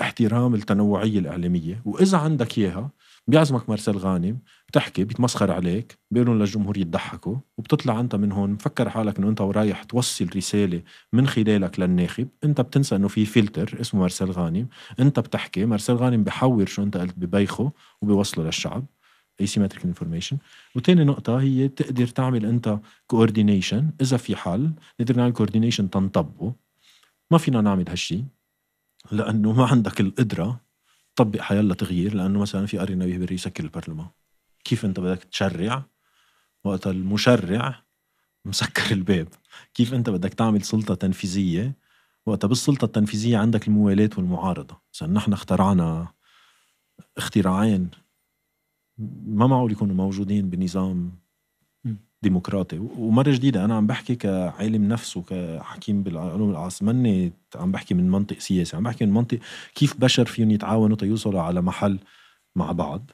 Speaker 1: احترام التنوعيه الاعلاميه واذا عندك اياها بيعزمك مارسيل غانم بتحكي بيتمسخر عليك بيقولوا للجمهور يضحكوا وبتطلع انت من هون مفكر حالك انه انت رايح توصل رساله من خلالك للناخب انت بتنسى انه في فلتر اسمه مارسيل غانم انت بتحكي مارسيل غانم بحور شو انت قلت ببيخه وبيوصله للشعب asymmetric information وتاني نقطة هي تقدر تعمل أنت coordination إذا في حل نقدر نعمل coordination تنطبقه ما فينا نعمل هالشي لأنه ما عندك القدرة تطبق حيلا تغيير لانه مثلا في قرية بيهبر يسكر البرلمان كيف انت بدك تشرع وقت المشرع مسكر الباب كيف انت بدك تعمل سلطه تنفيذيه وقتها بالسلطه التنفيذيه عندك الموالاه والمعارضه مثلا نحن اخترعنا اختراعين ما معقول يكونوا موجودين بنظام ديمقراطي ومره جديده انا عم بحكي كعالم نفس وكحكيم بالعلوم العاص ماني عم بحكي من منطق سياسي عم بحكي من منطق كيف بشر فيهم يتعاونوا تيوصلوا على محل مع بعض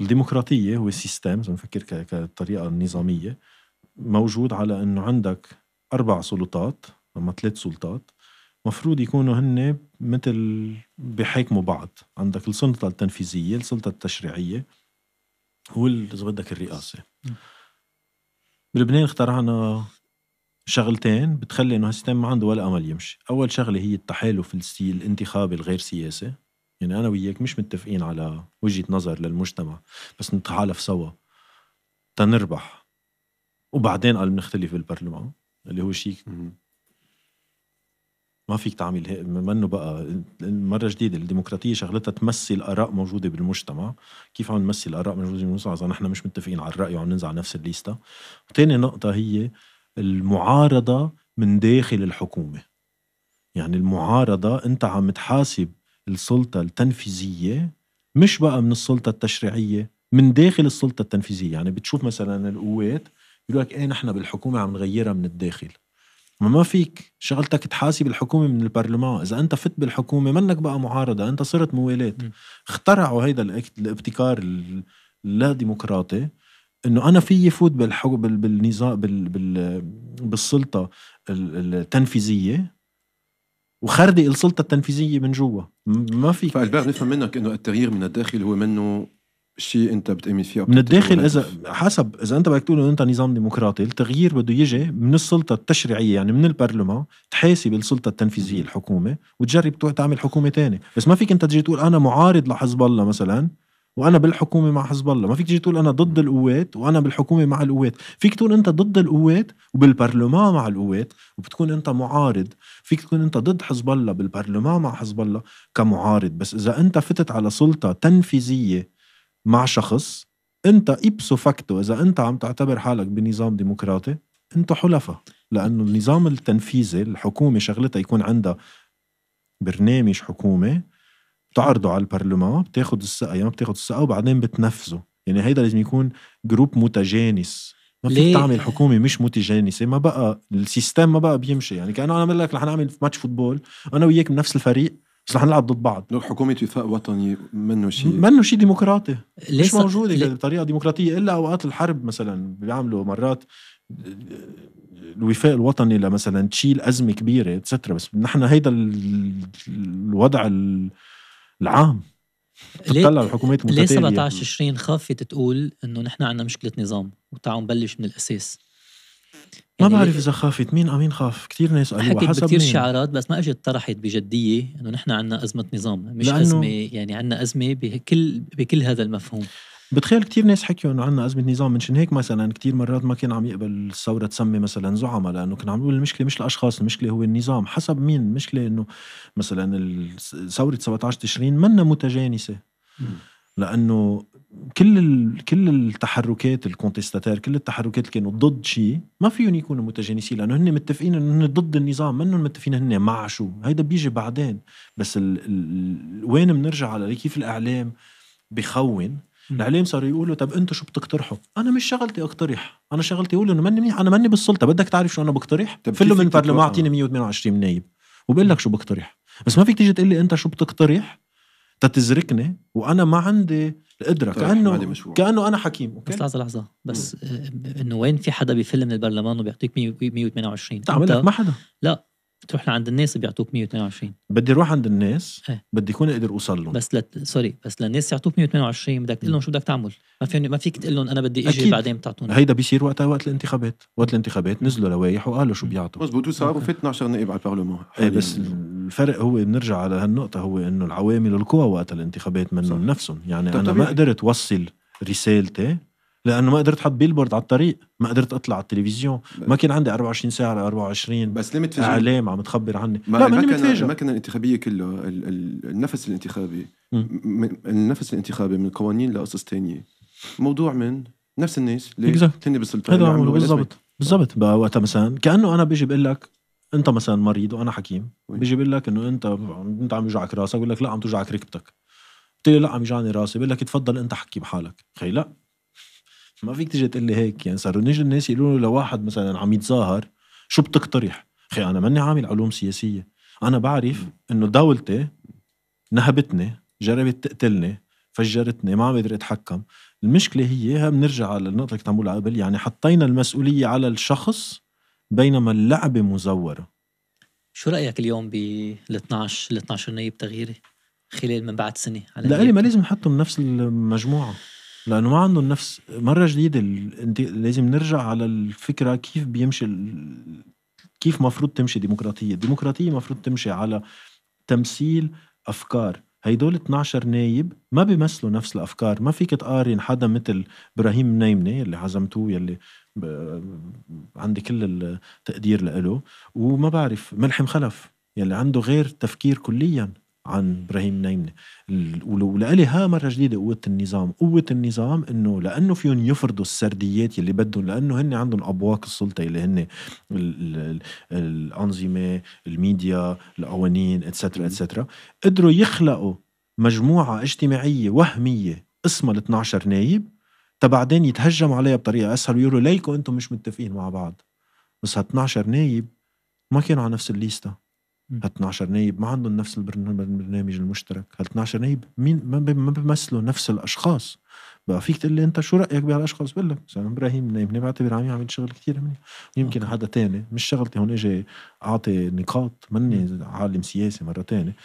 Speaker 1: الديمقراطيه هو سيستم اذا نفكر كطريقه نظاميه موجود على انه عندك اربع سلطات أما ثلاث سلطات مفروض يكونوا هن مثل بيحاكموا بعض عندك السلطه التنفيذيه السلطه التشريعيه هو اذا بدك الرئاسه بلبنان اخترعنا شغلتين بتخلي انه هالسيستم ما عنده ولا امل يمشي، اول شغله هي التحالف الانتخابي الغير سياسي، يعني انا وياك مش متفقين على وجهه نظر للمجتمع، بس نتحالف سوا تنربح وبعدين قال بنختلف بالبرلمان اللي هو شيء ما فيك تعمل هيك منه بقى مره جديده الديمقراطيه شغلتها تمثل اراء موجوده بالمجتمع كيف عم نمثل اراء موجوده بالمجتمع اذا نحن مش متفقين على الراي وعم ننزل على نفس الليستا وثاني نقطه هي المعارضه من داخل الحكومه يعني المعارضه انت عم تحاسب السلطه التنفيذيه مش بقى من السلطه التشريعيه من داخل السلطه التنفيذيه يعني بتشوف مثلا القوات بيقولوا لك ايه نحن بالحكومه عم نغيرها من الداخل ما فيك شغلتك تحاسب الحكومة من البرلمان إذا أنت فت بالحكومة منك بقى معارضة أنت صرت موالات اخترعوا هيدا الابتكار اللا ديمقراطي انه انا فيي فوت بالحكم بالنظام بال بال بالسلطه التنفيذيه وخردق السلطه التنفيذيه من جوا ما في فالبير نفهم منك انه
Speaker 2: التغيير من الداخل هو منه شيء انت بتامن فيه من الداخل اذا
Speaker 1: حسب اذا انت بدك تقول انه انت نظام ديمقراطي التغيير بده يجي من السلطه التشريعيه يعني من البرلمان تحاسب السلطه التنفيذيه الحكومه وتجرب تعمل حكومه تانية بس ما فيك انت تجي تقول انا معارض لحزب الله مثلا وانا بالحكومه مع حزب الله ما فيك تجي تقول انا ضد القوات وانا بالحكومه مع القوات فيك تقول انت ضد القوات وبالبرلمان مع القوات وبتكون انت معارض فيك تكون انت ضد حزب الله بالبرلمان مع حزب الله كمعارض بس اذا انت فتت على سلطه تنفيذيه مع شخص انت ايبسو فاكتو اذا انت عم تعتبر حالك بنظام ديمقراطي انت حلفاء لانه النظام التنفيذي الحكومه شغلتها يكون عندها برنامج حكومه بتعرضه على البرلمان بتاخذ الثقه يا ما بتاخذ الثقه وبعدين بتنفذه يعني هيدا لازم يكون جروب متجانس ما فيك تعمل حكومه مش متجانسه ما بقى السيستم ما بقى بيمشي يعني كانه انا بقول لك رح نعمل ماتش فوتبول انا وياك بنفس الفريق بس رح نلعب ضد بعض لو حكومة وفاق وطني منه شيء منه شيء ديمقراطي مش موجودة لي... بطريقة ديمقراطية إلا أوقات الحرب مثلا بيعملوا مرات الوفاء الوطني لمثلا تشيل أزمة كبيرة اتسترا بس نحن هيدا الوضع العام بتطلع الحكومات ليه 17
Speaker 3: تشرين خافت تقول انه نحن عندنا مشكله نظام وتعالوا نبلش من الاساس
Speaker 1: ما يعني بعرف اذا خافت مين امين آه، خاف كثير ناس قالوا حكيت كثير شعارات
Speaker 3: بس ما اجت طرحت بجديه انه نحن عندنا ازمه نظام مش لأنه ازمه يعني عندنا ازمه بكل بكل هذا المفهوم
Speaker 1: بتخيل كثير ناس حكيوا انه عندنا ازمه نظام منشان هيك مثلا كثير مرات ما كان عم يقبل الثوره تسمي مثلا زعماء لانه كنا عم نقول المشكله مش الاشخاص المشكله هو النظام حسب مين المشكله انه مثلا ثوره 17 تشرين منا متجانسه لانه كل ال... كل التحركات الكونتيستاتير كل التحركات اللي كانوا ضد شيء ما فيهم يكونوا متجانسين لانه هن متفقين انه هن ضد النظام منهم متفقين هن مع شو هيدا بيجي بعدين بس ال... ال... وين بنرجع على كيف الاعلام بخون الاعلام صاروا يقولوا طب انتم شو بتقترحوا؟ انا مش شغلتي اقترح، انا شغلتي اقول انه ماني منيح انا ماني بالسلطه، بدك تعرف شو انا بقترح؟ فلو من البرلمان اعطيني 128 نايب وبقول لك شو بقترح، بس ما فيك تيجي تقول لي انت شو بتقترح تتزركني وانا ما عندي القدره طيب، كانه كانه انا حكيم أوكي؟ بس لحظه لحظه بس
Speaker 3: آه، انه وين في حدا بفل من البرلمان وبيعطيك 128 تعمل ما حدا لا تروح لعند الناس بيعطوك 122
Speaker 1: بدي اروح عند الناس ايه. بدي اكون اقدر اوصل لهم بس لت... سوري
Speaker 3: بس للناس يعطوك 122 بدك تقول لهم شو بدك تعمل ما فين ما فيك تقول لهم انا بدي اجي أكيد. بعدين بتعطوني هيدا
Speaker 1: بيصير وقتها وقت الانتخابات وقت الانتخابات نزلوا لوايح وقالوا شو بيعطوا
Speaker 2: مزبوط صاروا في 12 نائب على
Speaker 1: البرلمان ايه بس الفرق هو بنرجع على هالنقطه هو انه العوامل القوى وقت الانتخابات منهم نفسهم يعني انا ما قدرت وصل رسالتي لانه ما قدرت احط بيلبورد على الطريق ما قدرت اطلع على التلفزيون ما كان عندي 24 ساعه على 24 بس ليه متفاجئ اعلام عم تخبر عني ما لا ماني متفاجئ
Speaker 2: المكنه الانتخابيه كله النفس الانتخابي
Speaker 1: النفس الانتخابي من قوانين لقصص تانية
Speaker 2: موضوع من نفس الناس اللي تاني بالسلطه هذا بالضبط
Speaker 1: بالضبط وقتها مثلا كانه انا بيجي بقول لك انت مثلا مريض وانا حكيم بيجي بقول لك انه انت انت عم يوجعك راسك بقول لك لا عم توجعك ركبتك قلت لي لا عم يوجعني راسي بقول لك تفضل انت حكي بحالك خي لا ما فيك تيجي تقول لي هيك يعني صاروا نيجي الناس يقولوا له لواحد مثلا عم يتظاهر شو بتقترح؟ اخي انا ماني عامل علوم سياسيه انا بعرف انه دولتي نهبتني جربت تقتلني فجرتني ما عم بقدر اتحكم المشكله هي بنرجع على النقطه اللي كنت عم قبل يعني حطينا المسؤوليه على الشخص بينما اللعبه مزوره
Speaker 3: شو رايك اليوم بال 12 ال 12 نائب تغييري خلال من بعد سنه على لا لي ما
Speaker 1: لازم نحطهم نفس المجموعه لانه ما عندهم نفس مره جديده انت لازم نرجع على الفكره كيف بيمشي كيف مفروض تمشي ديمقراطيه الديمقراطيه مفروض تمشي على تمثيل افكار هيدول 12 نايب ما بيمثلوا نفس الافكار ما فيك تقارن حدا مثل ابراهيم نايمني اللي عزمتوه يلي عندي كل التقدير لإله وما بعرف ملحم خلف يلي عنده غير تفكير كليا عن ابراهيم نايمنه ولها مره جديده قوه النظام قوه النظام انه لانه فيهم يفرضوا السرديات يلي بدهم لانه هن عندهم ابواق السلطه اللي هن الانظمه الميديا القوانين اتسترا اتسترا قدروا يخلقوا مجموعه اجتماعيه وهميه اسمها ال 12 نايب تبعدين يتهجموا عليها بطريقه اسهل ويقولوا ليكو انتم مش متفقين مع بعض بس هال 12 نايب ما كانوا على نفس الليسته هال 12 نايب ما عندهم نفس البرنامج المشترك هال 12 نايب مين ما بيمثلوا نفس الاشخاص بقى فيك تقول لي انت شو رايك بهالاشخاص بقول لك مثلا ابراهيم نايم انا بعتبر عم يعمل شغل كثير منيح يمكن حدا تاني مش شغلتي هون اجي اعطي نقاط ماني عالم سياسي مره تانية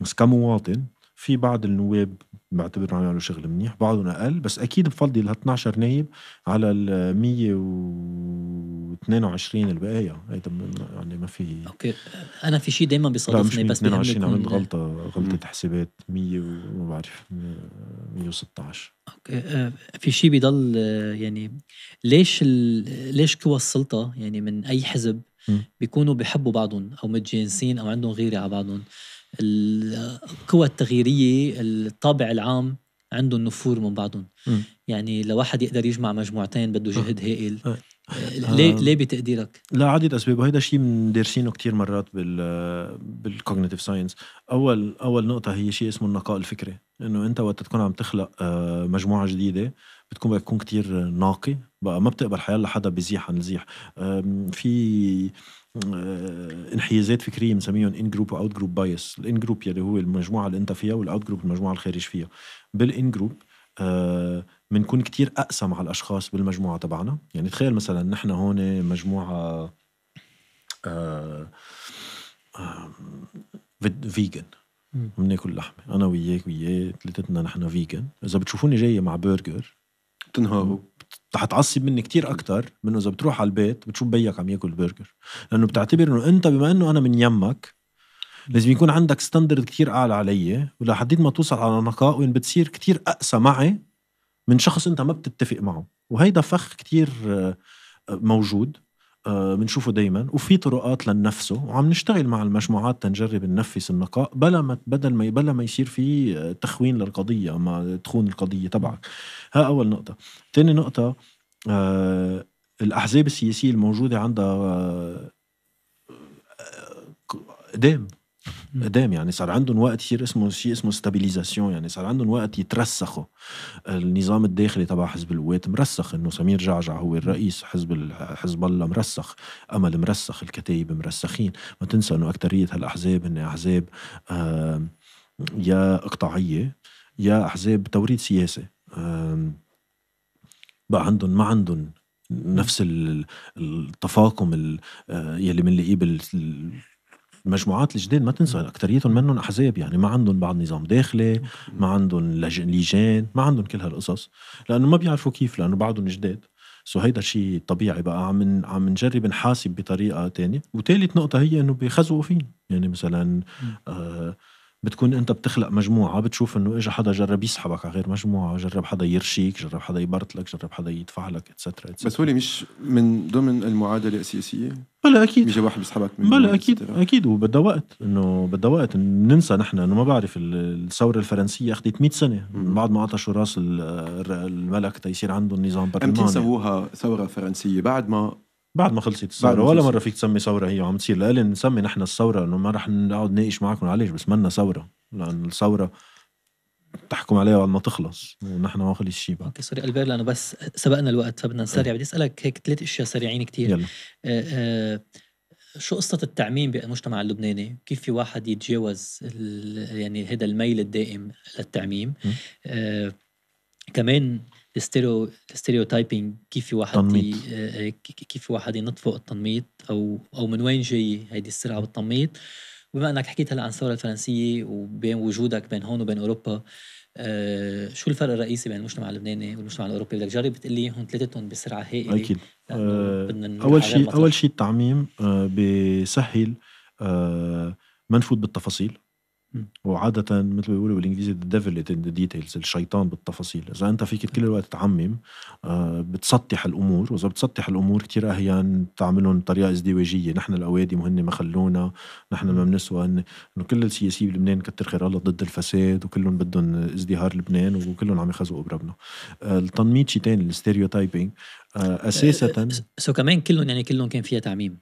Speaker 1: بس كمواطن في بعض النواب بعتبر عم يعملوا شغل منيح بعضهم اقل بس اكيد بفضل ال 12 نايب على ال 122 البقايا يعني ما في اوكي
Speaker 3: انا في شيء دائما بيصادفني بس 22 عملت
Speaker 1: غلطه غلطه حسابات 100 وما بعرف 116
Speaker 3: اوكي آه، في شيء بضل آه، يعني ليش ال... ليش قوى السلطه يعني من اي حزب بيكونوا بحبوا بعضهم او متجانسين او عندهم غيره على بعضهم القوى التغييريه الطابع العام عندهم نفور من بعضهم يعني لو واحد يقدر يجمع مجموعتين بده جهد هائل
Speaker 1: آه، ليه آه. ليه بتقديرك؟ لا عدة اسباب وهيدا شيء دارسينه كثير مرات بال بالكوجنيتيف ساينس، اول اول نقطة هي شيء اسمه النقاء الفكري، انه انت وقت تكون عم تخلق آه، مجموعة جديدة بتكون بتكون كتير ناقي بقى ما بتقبل حيلا حدا بيزيح عن الزيح في أه، انحيازات فكريه بنسميهم ان جروب واوت جروب بايس الان جروب يلي هو المجموعه اللي انت فيها والاوت جروب المجموعه الخارج فيها بالان أه، جروب بنكون كتير اقسى على الاشخاص بالمجموعه تبعنا يعني تخيل مثلا نحن هون مجموعه أه، فيجن بناكل لحمه انا وياك وياه ثلاثتنا نحن فيجن اذا بتشوفوني جاي مع برجر رح هتعصب مني كتير اكتر من اذا بتروح على البيت بتشوف بيك عم ياكل برجر لانه بتعتبر انه انت بما انه انا من يمك لازم يكون عندك ستاندرد كتير اعلى علي ولحديد ما توصل على نقاء وين بتصير كتير اقسى معي من شخص انت ما بتتفق معه وهيدا فخ كتير آه، موجود آه، بنشوفه دايما وفي طرقات لنفسه وعم نشتغل مع المجموعات تنجرب ننفس النقاء بلا ما بدل ما بلا ما يصير في آه، تخوين للقضيه ما تخون القضيه تبعك ها اول نقطه ثاني نقطه آه الاحزاب السياسيه الموجوده عندها آه قدام آه، قدام يعني صار عندهم وقت يصير اسمه شيء اسمه ستابيليزاسيون يعني صار عندهم وقت يترسخوا النظام الداخلي تبع حزب القوات مرسخ انه سمير جعجع هو الرئيس حزب حزب الله مرسخ امل مرسخ الكتايب مرسخين ما تنسى انه اكثريه هالاحزاب هن احزاب يا اقطاعيه يا احزاب توريد سياسي بقى عندهم ما عندهم نفس التفاقم آه، يلي بنلاقيه بال المجموعات الجديد ما تنسى اكثريتهم منهم احزاب يعني ما عندهم بعض نظام داخلي ما عندهم لجان ما عندهم كل هالقصص لانه ما بيعرفوا كيف لانه بعدهم جداد سو هيدا شيء طبيعي بقى عم عم نجرب نحاسب بطريقه تانية وثالث نقطه هي انه بيخزقوا فين يعني مثلا آه بتكون انت بتخلق مجموعه بتشوف انه اجى حدا جرب يسحبك على غير مجموعه جرب حدا يرشيك جرب حدا يبرتلك جرب حدا يدفع لك اتسترا بس هو
Speaker 2: مش من ضمن المعادله السياسيه
Speaker 1: بلا اكيد بيجي واحد بيسحبك من بلا اكيد اتسترا. اكيد وبدها وقت انه بدها وقت ننسى نحن انه ما بعرف الثوره الفرنسيه اخذت 100 سنه من بعد ما قطشوا راس الملك تيصير عندهم نظام برلماني امتى سووها ثوره فرنسيه بعد ما بعد ما خلصت الثوره ولا مره فيك تسمي ثوره هي وعم تصير لألي نسمي نحن الثوره انه ما رح نقعد نناقش معكم عليش بس منا ثوره لان الثوره تحكم عليها بعد ما تخلص ونحن ما خلص شيء بعد اوكي
Speaker 3: سوري البير لانه بس سبقنا الوقت فبدنا إيه. نسرع بدي اسالك هيك ثلاث اشياء سريعين كثير يلا. آه، آه، شو قصة التعميم بالمجتمع اللبناني؟ كيف في واحد يتجاوز يعني هذا الميل الدائم للتعميم؟ آه كمان الستيريو الستيريو تايبنج كيف واحد تنميط. آه، آه، كيف واحد ينط فوق التنميط او او من وين جاي هيدي السرعه بالتنميط بما انك حكيت هلا عن الثوره الفرنسيه وبين وجودك بين هون وبين اوروبا آه شو الفرق الرئيسي بين المجتمع اللبناني والمجتمع الاوروبي بدك تجرب تقول لي هون ثلاثتهم بسرعه هائله اكيد آه اول شيء اول
Speaker 1: شيء التعميم آه بسهل آه ما نفوت بالتفاصيل وعادة مثل ما بيقولوا بالانجليزي ذا ديفل ديتيلز الشيطان بالتفاصيل، إذا أنت فيك كل الوقت تعمم آه، بتسطح الأمور، وإذا بتسطح الأمور كثير أحيان تعملهم بطريقة ازدواجية، نحن الأوادم وهن ما خلونا، نحن ما بنسوى هن، إنه كل السياسيين بلبنان كتر خير الله ضد الفساد وكلهم بدهم ازدهار لبنان وكلهم عم يخزقوا بربنا التنميط آه، شيء ثاني الستيريوتايبينج آه، أساسا
Speaker 3: سو كمان كلهم يعني كلهم كان فيها تعميم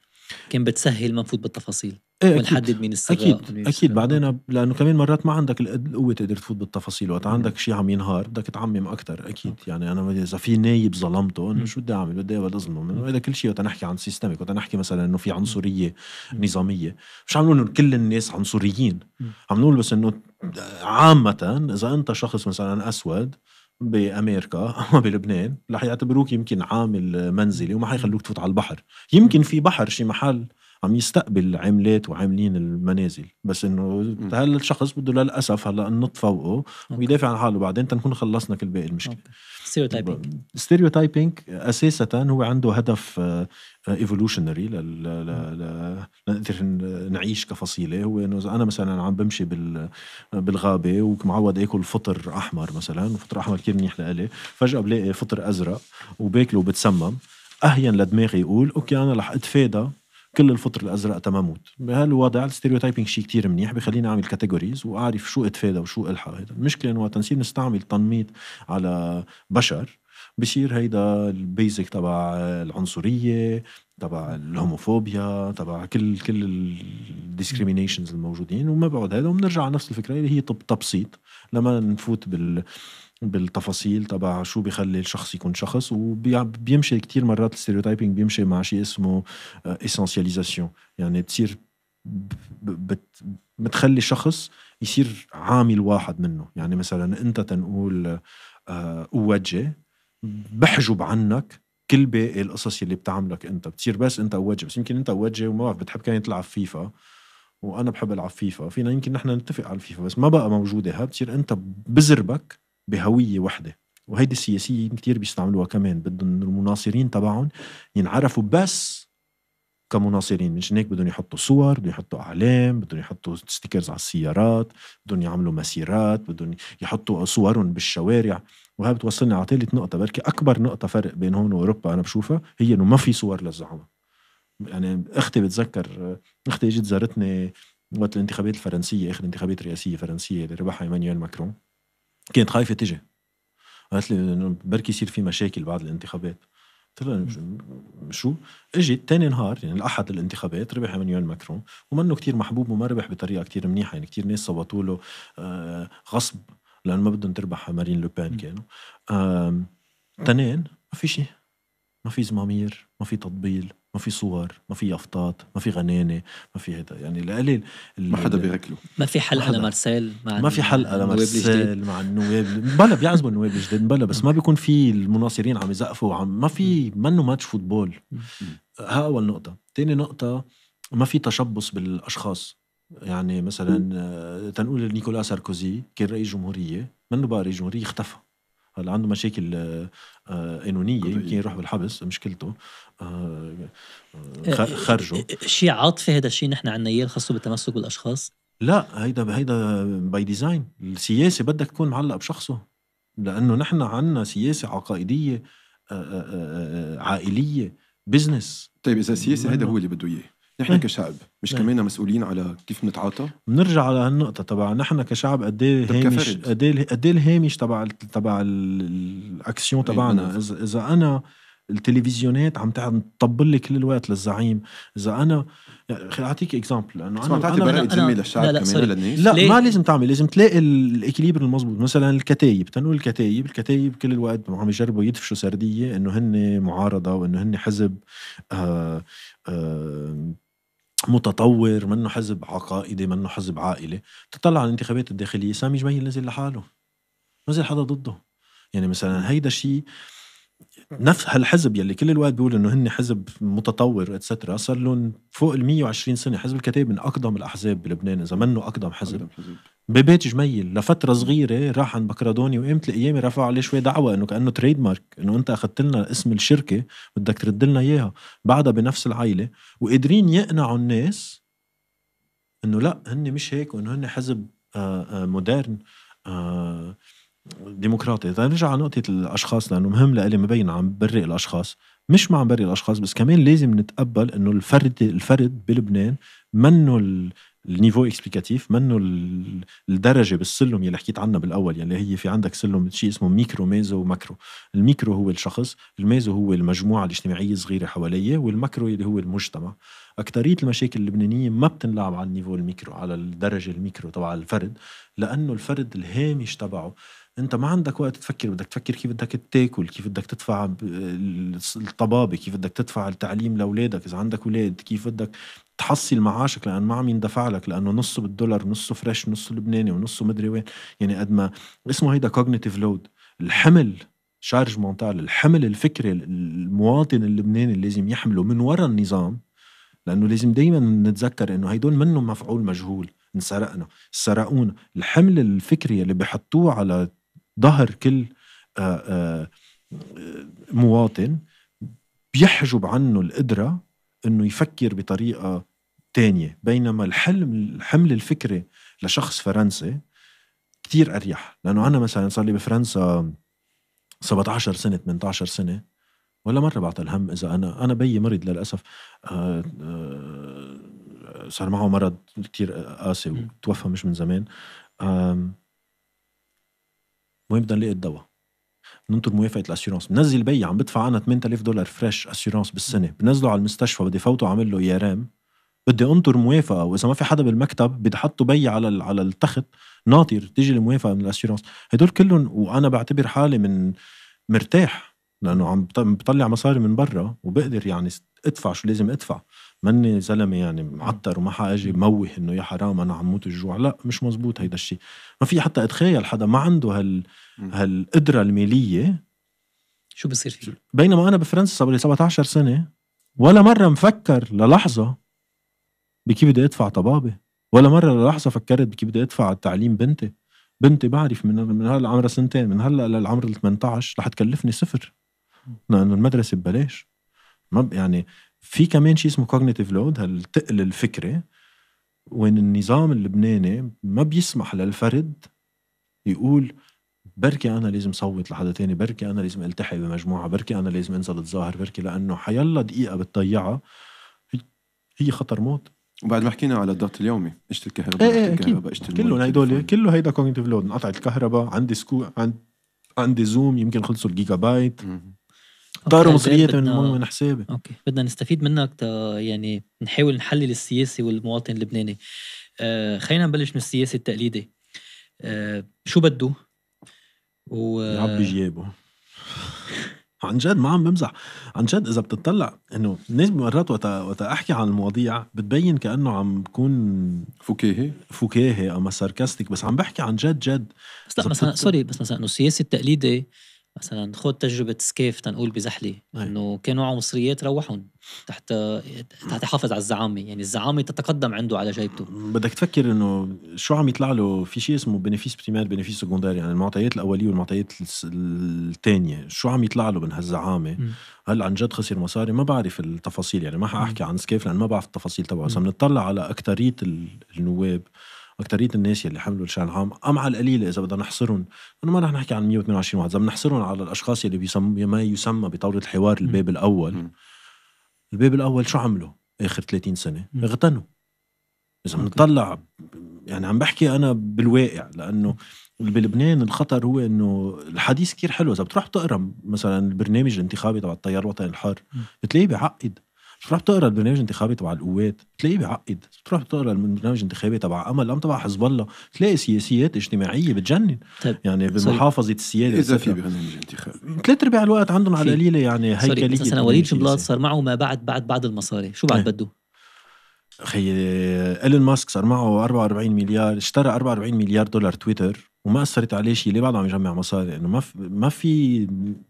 Speaker 3: كان بتسهل ما نفوت بالتفاصيل
Speaker 1: ايه ونحدد مين السر اكيد مين اكيد بعدين لانه كمان مرات ما عندك القوه تقدر تفوت بالتفاصيل وقت عندك شيء عم ينهار بدك تعمم اكثر اكيد يعني انا اذا في نايب ظلمته انه شو بدي اعمل بدي اقعد اظلمه هذا كل شيء وقت نحكي عن سيستمك وقت نحكي مثلا انه في عنصريه مم. نظاميه مش عم نقول انه كل الناس عنصريين عم نقول بس انه عامه اذا انت شخص مثلا اسود بامريكا او بلبنان رح يعتبروك يمكن عامل منزلي وما حيخلوك تفوت على البحر يمكن في بحر شي محل عم يستقبل عاملات وعاملين المنازل بس انه هل الشخص بده للاسف هلا ننط فوقه ويدافع عن حاله بعدين تنكون خلصنا كل باقي المشكله ستيريو تايبينج ستيريو تايبينج اساسا هو عنده هدف ايفولوشنري آه، لنقدر نعيش كفصيله هو انه اذا انا مثلا عم بمشي بالغابه ومعود اكل فطر احمر مثلا وفطر احمر كثير منيح لإلي فجاه بلاقي فطر ازرق وباكله وبتسمم اهين لدماغي يقول اوكي انا رح اتفادى كل الفطر الازرق تماموت بهالوضع الستيريوتايبنج شيء كتير منيح بخليني اعمل كاتيجوريز واعرف شو اتفادى وشو الحق هيدا المشكله انه وقت نصير نستعمل تنميط على بشر بصير هيدا البيزك تبع العنصريه تبع الهوموفوبيا تبع كل كل الديسكريمينيشنز الموجودين وما بعد هذا وبنرجع على نفس الفكره اللي هي تبسيط لما نفوت بال بالتفاصيل تبع شو بيخلي الشخص يكون شخص وبيمشي كتير مرات الستيريوتايبنج بيمشي مع شيء اسمه اسنسياليزاسيون آه، يعني بتصير بتخلي شخص يصير عامل واحد منه يعني مثلا انت تنقول آه، اوجه بحجب عنك كل باقي القصص اللي بتعملك انت بتصير بس انت اوجه بس يمكن انت اوجه وما بعرف بتحب كان تلعب فيفا وانا بحب العب فيفا فينا يمكن نحن نتفق على الفيفا بس ما بقى موجوده ها بتصير انت بزربك بهويه وحده وهيدي السياسيين كتير بيستعملوها كمان بدهم المناصرين تبعهم ينعرفوا بس كمناصرين مش هيك بدهم يحطوا صور بدهم يحطوا اعلام بدهم يحطوا ستيكرز على السيارات بدهم يعملوا مسيرات بدهم يحطوا صورهم بالشوارع وهي بتوصلني على ثالث نقطه بركي اكبر نقطه فرق بين هون واوروبا انا بشوفها هي انه ما في صور للزعماء يعني اختي بتذكر اختي اجت زارتني وقت الانتخابات الفرنسيه اخر انتخابات رئاسيه فرنسيه اللي ربحها ايمانويل ماكرون كانت خايفه تجي قالت لي بركي يصير في مشاكل بعد الانتخابات قلت لها شو اجت ثاني نهار يعني الاحد الانتخابات ربح ايمانويل ماكرون ومنه كتير محبوب وما ربح بطريقه كتير منيحه يعني كتير ناس صوتوا له آه غصب لانه ما بدهم تربح مارين لوبان كانوا آه تنين ما في شيء ما في زمامير ما في تطبيل ما في صور ما في يافطات ما في غنانه ما في هيدا يعني القليل ما حدا بياكله ما في حلقه
Speaker 3: لمارسيل مع ما في حلقه لمارسيل
Speaker 1: مع النواب بلا بيعزموا النواب الجديد بلا بس ما بيكون في المناصرين عم يزقفوا وعم ما في منه ماتش فوتبول ها اول نقطه ثاني نقطه ما في تشبص بالاشخاص يعني مثلا آه، تنقول نيكولا ساركوزي كان رئيس جمهوريه منه بقى رئيس جمهوريه اختفى اللي عنده مشاكل قانونيه آه، آه، يمكن يروح بالحبس مشكلته آه، خرجه شيء عاطفي هذا الشيء نحن عنا اياه خاصه بالتمسك بالاشخاص لا هيدا هيدا باي ديزاين السياسة بدك تكون معلق بشخصه لانه نحن عنا سياسه عقائديه عائليه بزنس طيب اذا السياسة هذا هو اللي بده اياه نحن إيه. كشعب مش نعم. كمان مسؤولين على كيف نتعاطى بنرجع على هالنقطه تبع نحن كشعب قد ايه هامش إيه- قد ايه الهامش تبع تبع الاكسيون تبعنا اذا اذا انا التلفزيونات عم تطبل لي كل الوقت للزعيم اذا انا يعني اعطيك اكزامبل لانه انا تعطي برقه ذمه للشعب لا لا كمان للناس لا ليه؟ ما لازم تعمل لازم تلاقي الاكيليبر المضبوط مثلا الكتايب تنقول الكتايب الكتايب كل الوقت عم يجربوا يدفشوا سرديه انه هن معارضه وانه هن حزب آآ آه، آآ آه، متطور منه حزب عقائدي منه حزب عائلة تطلع على الانتخابات الداخلية سامي جميل نزل لحاله نزل حدا ضده يعني مثلا هيدا شيء نفس هالحزب يلي كل الوقت بيقول انه هن حزب متطور اتسترا صار لهم فوق ال 120 سنه حزب الكتاب من اقدم الاحزاب بلبنان اذا منه اقدم حزب, أقدم حزب. ببيت جميل لفتره صغيره راح عند بكرادوني وقامت القيامه رفعوا عليه شوي دعوه انه كانه تريد مارك انه انت اخذت لنا اسم الشركه بدك ترد لنا اياها بعدها بنفس العائله وقادرين يقنعوا الناس انه لا هن مش هيك وانه هن حزب آآ آه، آآ آه، مودرن آآ آه، ديمقراطي اذا نرجع على نقطه الاشخاص لانه مهم لإلي مبين عم برئ الاشخاص مش ما عم برئ الاشخاص بس كمان لازم نتقبل انه الفرد الفرد بلبنان منه النيفو اكسبليكاتيف منه الدرجه بالسلم يلي حكيت عنها بالاول يلي هي في عندك سلم شيء اسمه ميكرو ميزو وماكرو الميكرو هو الشخص الميزو هو المجموعه الاجتماعيه الصغيره حواليه والماكرو اللي هو المجتمع أكترية المشاكل اللبنانية ما بتنلعب على النيفو الميكرو على الدرجة الميكرو تبع الفرد لأنه الفرد الهامش تبعه انت ما عندك وقت تفكر بدك تفكر كيف بدك تاكل كيف بدك تدفع الطبابه كيف بدك تدفع التعليم لاولادك اذا عندك اولاد كيف بدك تحصل معاشك لان ما عم يندفع لك لانه نصه بالدولار نصه فريش نصه لبناني ونصه مدري وين يعني قد ما اسمه هيدا كوجنيتيف لود الحمل شارج مونتال الحمل الفكري المواطن اللبناني اللي لازم يحمله من وراء النظام لانه لازم دائما نتذكر انه هيدول منهم مفعول مجهول انسرقنا سرقونا الحمل الفكري اللي بحطوه على ظهر كل آه، آه، مواطن بيحجب عنه القدرة انه يفكر بطريقة تانية بينما الحلم الحمل الفكري لشخص فرنسي كتير اريح لانه انا مثلا صار لي بفرنسا 17 سنة 18 سنة ولا مرة بعطي الهم إذا أنا أنا بيي مرض للأسف آآ آه، آآ صار معه مرض كتير قاسي وتوفى مش من زمان المهم بدنا نلاقي الدواء ننطر موافقه الاسيورانس بنزل بي عم بدفع انا 8000 دولار فريش اسيورانس بالسنه بنزله على المستشفى بدي فوته عامل له يارام بدي انطر موافقه واذا ما في حدا بالمكتب بدي حطه بي على على التخت ناطر تيجي الموافقه من الاسيورانس هدول كلهم وانا بعتبر حالي من مرتاح لانه عم بطلع مصاري من برا وبقدر يعني ادفع شو لازم ادفع مني زلمه يعني معطر وما حاجي موه انه يا حرام انا عم موت الجوع لا مش مزبوط هيدا الشيء ما في حتى اتخيل حدا ما عنده هال هالقدره الماليه شو بصير فيه بينما انا بفرنسا صار لي 17 سنه ولا مره مفكر للحظه بكيف بدي ادفع طبابه ولا مره للحظه فكرت بكيف بدي ادفع تعليم بنتي بنتي بعرف من من هلا عمرها سنتين من هلا للعمر ال 18 رح تكلفني صفر لانه المدرسه ببلاش ما يعني في كمان شيء اسمه كوجنيتيف لود هالثقل الفكري وين النظام اللبناني ما بيسمح للفرد يقول بركي انا لازم صوت لحدا تاني بركي انا لازم التحق بمجموعه بركي انا لازم انزل اتظاهر بركي لانه حيلا دقيقه بتضيعها هي خطر موت وبعد ما حكينا على الضغط اليومي
Speaker 2: اجت الكهرباء ايه, إيه، الكهرباء اجت كله هدول
Speaker 1: كله هيدا كوجنيتيف لود انقطعت الكهرباء عندي سكو عند عندي زوم يمكن خلصوا الجيجا بايت م -م.
Speaker 2: دار مصرية من من
Speaker 1: حسابي اوكي
Speaker 3: بدنا نستفيد منك يعني نحاول نحلل السياسي والمواطن اللبناني آه خلينا نبلش من السياسي التقليدي آه شو بده
Speaker 1: و يعبي جيابه عن جد ما عم بمزح عن جد اذا بتطلع انه الناس مرات وقت وقت احكي عن المواضيع بتبين كانه عم بكون فكاهي فكاهي اما ساركستك بس عم بحكي عن جد جد بس لا مثلا سوري بس مثلا انه
Speaker 3: السياسي التقليدي مثلا خذ تجربه سكيف تنقول بزحله انه كانوا نوع مصريات روحهم تحت تحت يحافظ على الزعامه يعني الزعامه تتقدم عنده على جيبته
Speaker 1: بدك تفكر انه شو عم يطلع له في شيء اسمه بنفيس بريمير بنفيس سكوندير يعني المعطيات الاوليه والمعطيات الثانيه شو عم يطلع له من هالزعامه هل عن جد خسر مصاري ما بعرف التفاصيل يعني ما حاحكي عن سكيف لان ما بعرف التفاصيل تبعه بس بنطلع على اكثريه النواب اكثريه الناس يلي حملوا الشان العام ام على القليله اذا بدنا نحصرهم لانه ما رح نحكي عن 122 واحد اذا بنحصرهم على الاشخاص يلي بيسم ما يسمى بطاوله الحوار الباب الاول الباب الاول شو عملوا اخر 30 سنه اغتنوا اذا بنطلع يعني عم بحكي انا بالواقع لانه بلبنان الخطر هو انه الحديث كثير حلو اذا بتروح بتقرا مثلا البرنامج الانتخابي تبع التيار الوطني الحر بتلاقيه بعقد بتروح بتقرا البرنامج الانتخابي تبع القوات تلاقيه بيعقد بتروح بتقرا البرنامج الانتخابي تبع امل ام تبع حزب الله تلاقي سياسيات اجتماعيه بتجنن طيب. يعني بمحافظه السياده اذا في برنامج انتخابي ثلاث ارباع الوقت عندهم على القليله يعني هيكليه مثلا وليد جنبلاط صار
Speaker 3: معه ما بعد بعد بعد المصاري شو بعد إيه.
Speaker 1: بده؟ خي ايلون ماسك صار معه 44 مليار اشترى 44 مليار دولار تويتر وما اثرت عليه شيء ليه بعده عم يجمع مصاري انه ما ما في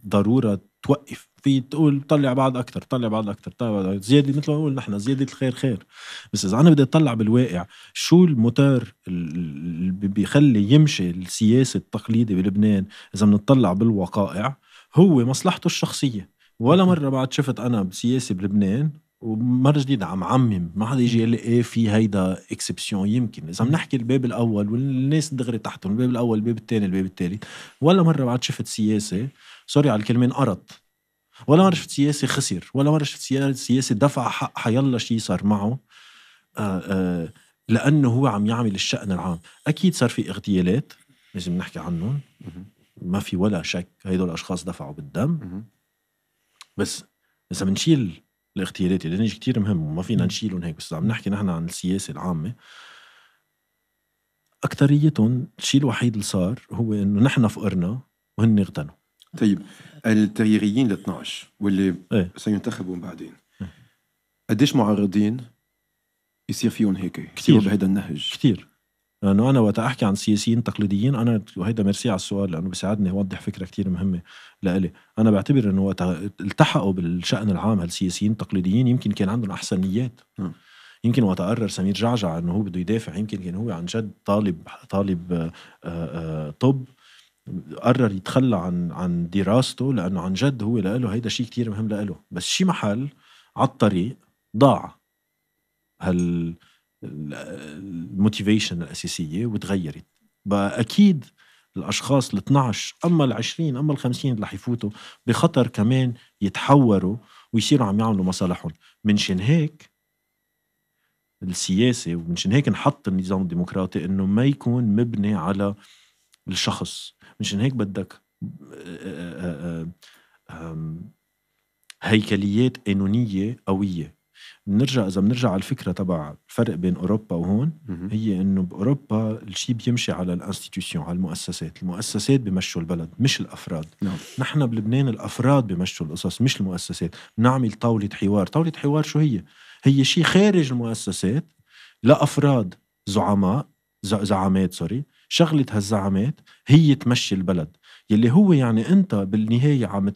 Speaker 1: ضروره توقف في تقول طلع بعض اكثر طلع بعض اكثر طلع بعض زياده مثل ما نقول نحن زياده الخير خير بس اذا انا بدي اطلع بالواقع شو الموتور اللي بيخلي يمشي السياسه التقليدي بلبنان اذا بنطلع بالوقائع هو مصلحته الشخصيه ولا مره بعد شفت انا بسياسه بلبنان ومرة جديدة عم عمم ما حدا يجي يقول لي ايه في هيدا اكسبسيون يمكن اذا عم نحكي الباب الاول والناس دغري تحتهم الباب الاول الباب الثاني الباب الثالث ولا مرة بعد شفت سياسة سوري على الكلمة انقرض ولا مره شفت سياسي خسر ولا مره شفت سياسي دفع حق حيلا شيء صار معه آه، آه، لانه هو عم يعمل الشان العام اكيد صار في اغتيالات لازم نحكي عنهم ما في ولا شك هدول الاشخاص دفعوا بالدم بس اذا بنشيل الاغتيالات اللي هي كثير مهم وما فينا نشيلهم هيك بس عم نحكي نحن عن السياسه العامه اكثريتهم الشيء الوحيد اللي صار هو انه نحن فقرنا وهن اغتنوا طيب التغييريين ال 12 واللي ايه؟ سينتخبوا بعدين قديش معارضين يصير فيهم هيك كثير بهذا النهج كثير لانه انا وقت احكي عن سياسيين تقليديين انا وهيدا ميرسي على السؤال لانه بيساعدني اوضح فكره كثير مهمه لإلي، انا بعتبر انه وقت التحقوا بالشان العام هالسياسيين التقليديين يمكن كان عندهم احسن نيات يمكن وقت قرر سمير جعجع انه هو بده يدافع يمكن كان هو عن جد طالب طالب آه، آه، طب قرر يتخلى عن عن دراسته لانه عن جد هو لإله هيدا شيء كتير مهم لإله بس شي محل على الطريق ضاع هال الموتيفيشن الاساسيه وتغيرت بقى اكيد الاشخاص ال 12 اما ال 20 اما ال 50 اللي حيفوتوا بخطر كمان يتحوروا ويصيروا عم يعملوا مصالحهم منشان هيك السياسه ومنشان هيك نحط النظام الديمقراطي انه ما يكون مبني على للشخص مشان هيك بدك هيكليات قانونية قوية بنرجع إذا بنرجع على الفكرة تبع الفرق بين أوروبا وهون هي إنه بأوروبا الشيء بيمشي على الانستيتيوشن على المؤسسات المؤسسات بمشوا البلد مش الأفراد نعم. نحن بلبنان الأفراد بمشوا القصص مش المؤسسات بنعمل طاولة حوار طاولة حوار شو هي؟ هي شيء خارج المؤسسات لأفراد زعماء زعامات سوري شغلة هالزعامات هي تمشي البلد يلي هو يعني أنت بالنهاية عم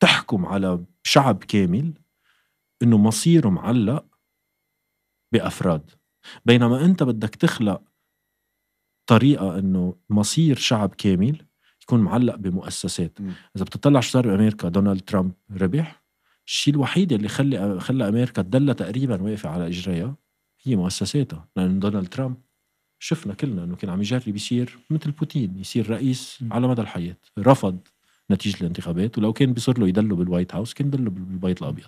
Speaker 1: تحكم على شعب كامل أنه مصيره معلق بأفراد بينما أنت بدك تخلق طريقة أنه مصير شعب كامل يكون معلق بمؤسسات م. إذا بتطلع شو صار بأمريكا دونالد ترامب ربح الشيء الوحيد اللي خلي خلى أمريكا تدلى تقريبا واقفة على إجريها هي مؤسساتها لأنه دونالد ترامب شفنا كلنا انه كان عم يجرب يصير مثل بوتين يصير رئيس على مدى الحياه رفض نتيجه الانتخابات ولو كان بيصير له يدله بالوايت هاوس كان دله بالبيت الابيض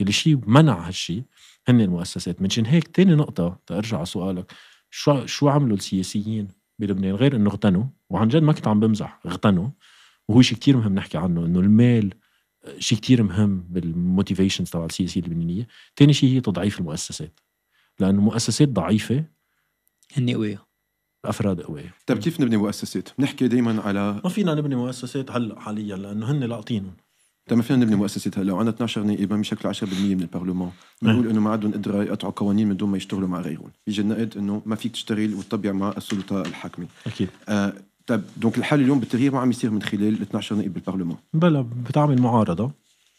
Speaker 1: اللي شيء منع هالشيء هن المؤسسات منشان هيك تاني نقطه ترجع على سؤالك شو شو عملوا السياسيين بلبنان غير انه اغتنوا وعن جد ما كنت عم بمزح اغتنوا وهو شيء كتير مهم نحكي عنه انه المال شيء كتير مهم بالموتيفيشنز تبع السياسيه اللبنانيه، ثاني شيء هي تضعيف المؤسسات لانه مؤسسات ضعيفه هن قوية الافراد قوية
Speaker 2: طيب كيف نبني مؤسسات؟ بنحكي دائما على
Speaker 1: ما فينا نبني مؤسسات هلا حاليا لانه هن لاقطينهم
Speaker 2: طيب ما فينا نبني مؤسسات هلا وعندنا 12 نائب ما بيشكلوا 10% من البرلمان إيه. بنقول انه ما عندهم قدره يقطعوا قوانين من دون ما يشتغلوا مع غيرهم بيجي النقد انه ما فيك تشتغل وتطبع مع السلطه الحاكمه اكيد آه طيب دونك الحال اليوم بالتغيير
Speaker 1: ما عم يصير من خلال 12 نائب بالبرلمان بلا بتعمل معارضه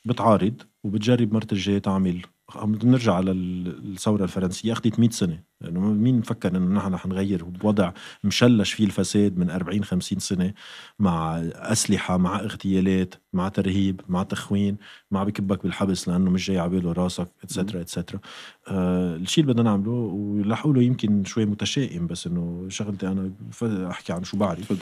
Speaker 1: بتعارض وبتجرب مرة الجاية تعمل نرجع على الثوره الفرنسيه اخذت 100 سنه لانه يعني مين مفكر انه نحن رح نغير وضع مشلش فيه الفساد من 40 50 سنه مع اسلحه مع اغتيالات مع ترهيب مع تخوين مع بكبك بالحبس لانه مش جاي على راسك اتسترا اتسترا آه الشيء اللي بدنا نعمله ورح يمكن شوي متشائم بس انه شغلتي انا احكي عن شو بعرف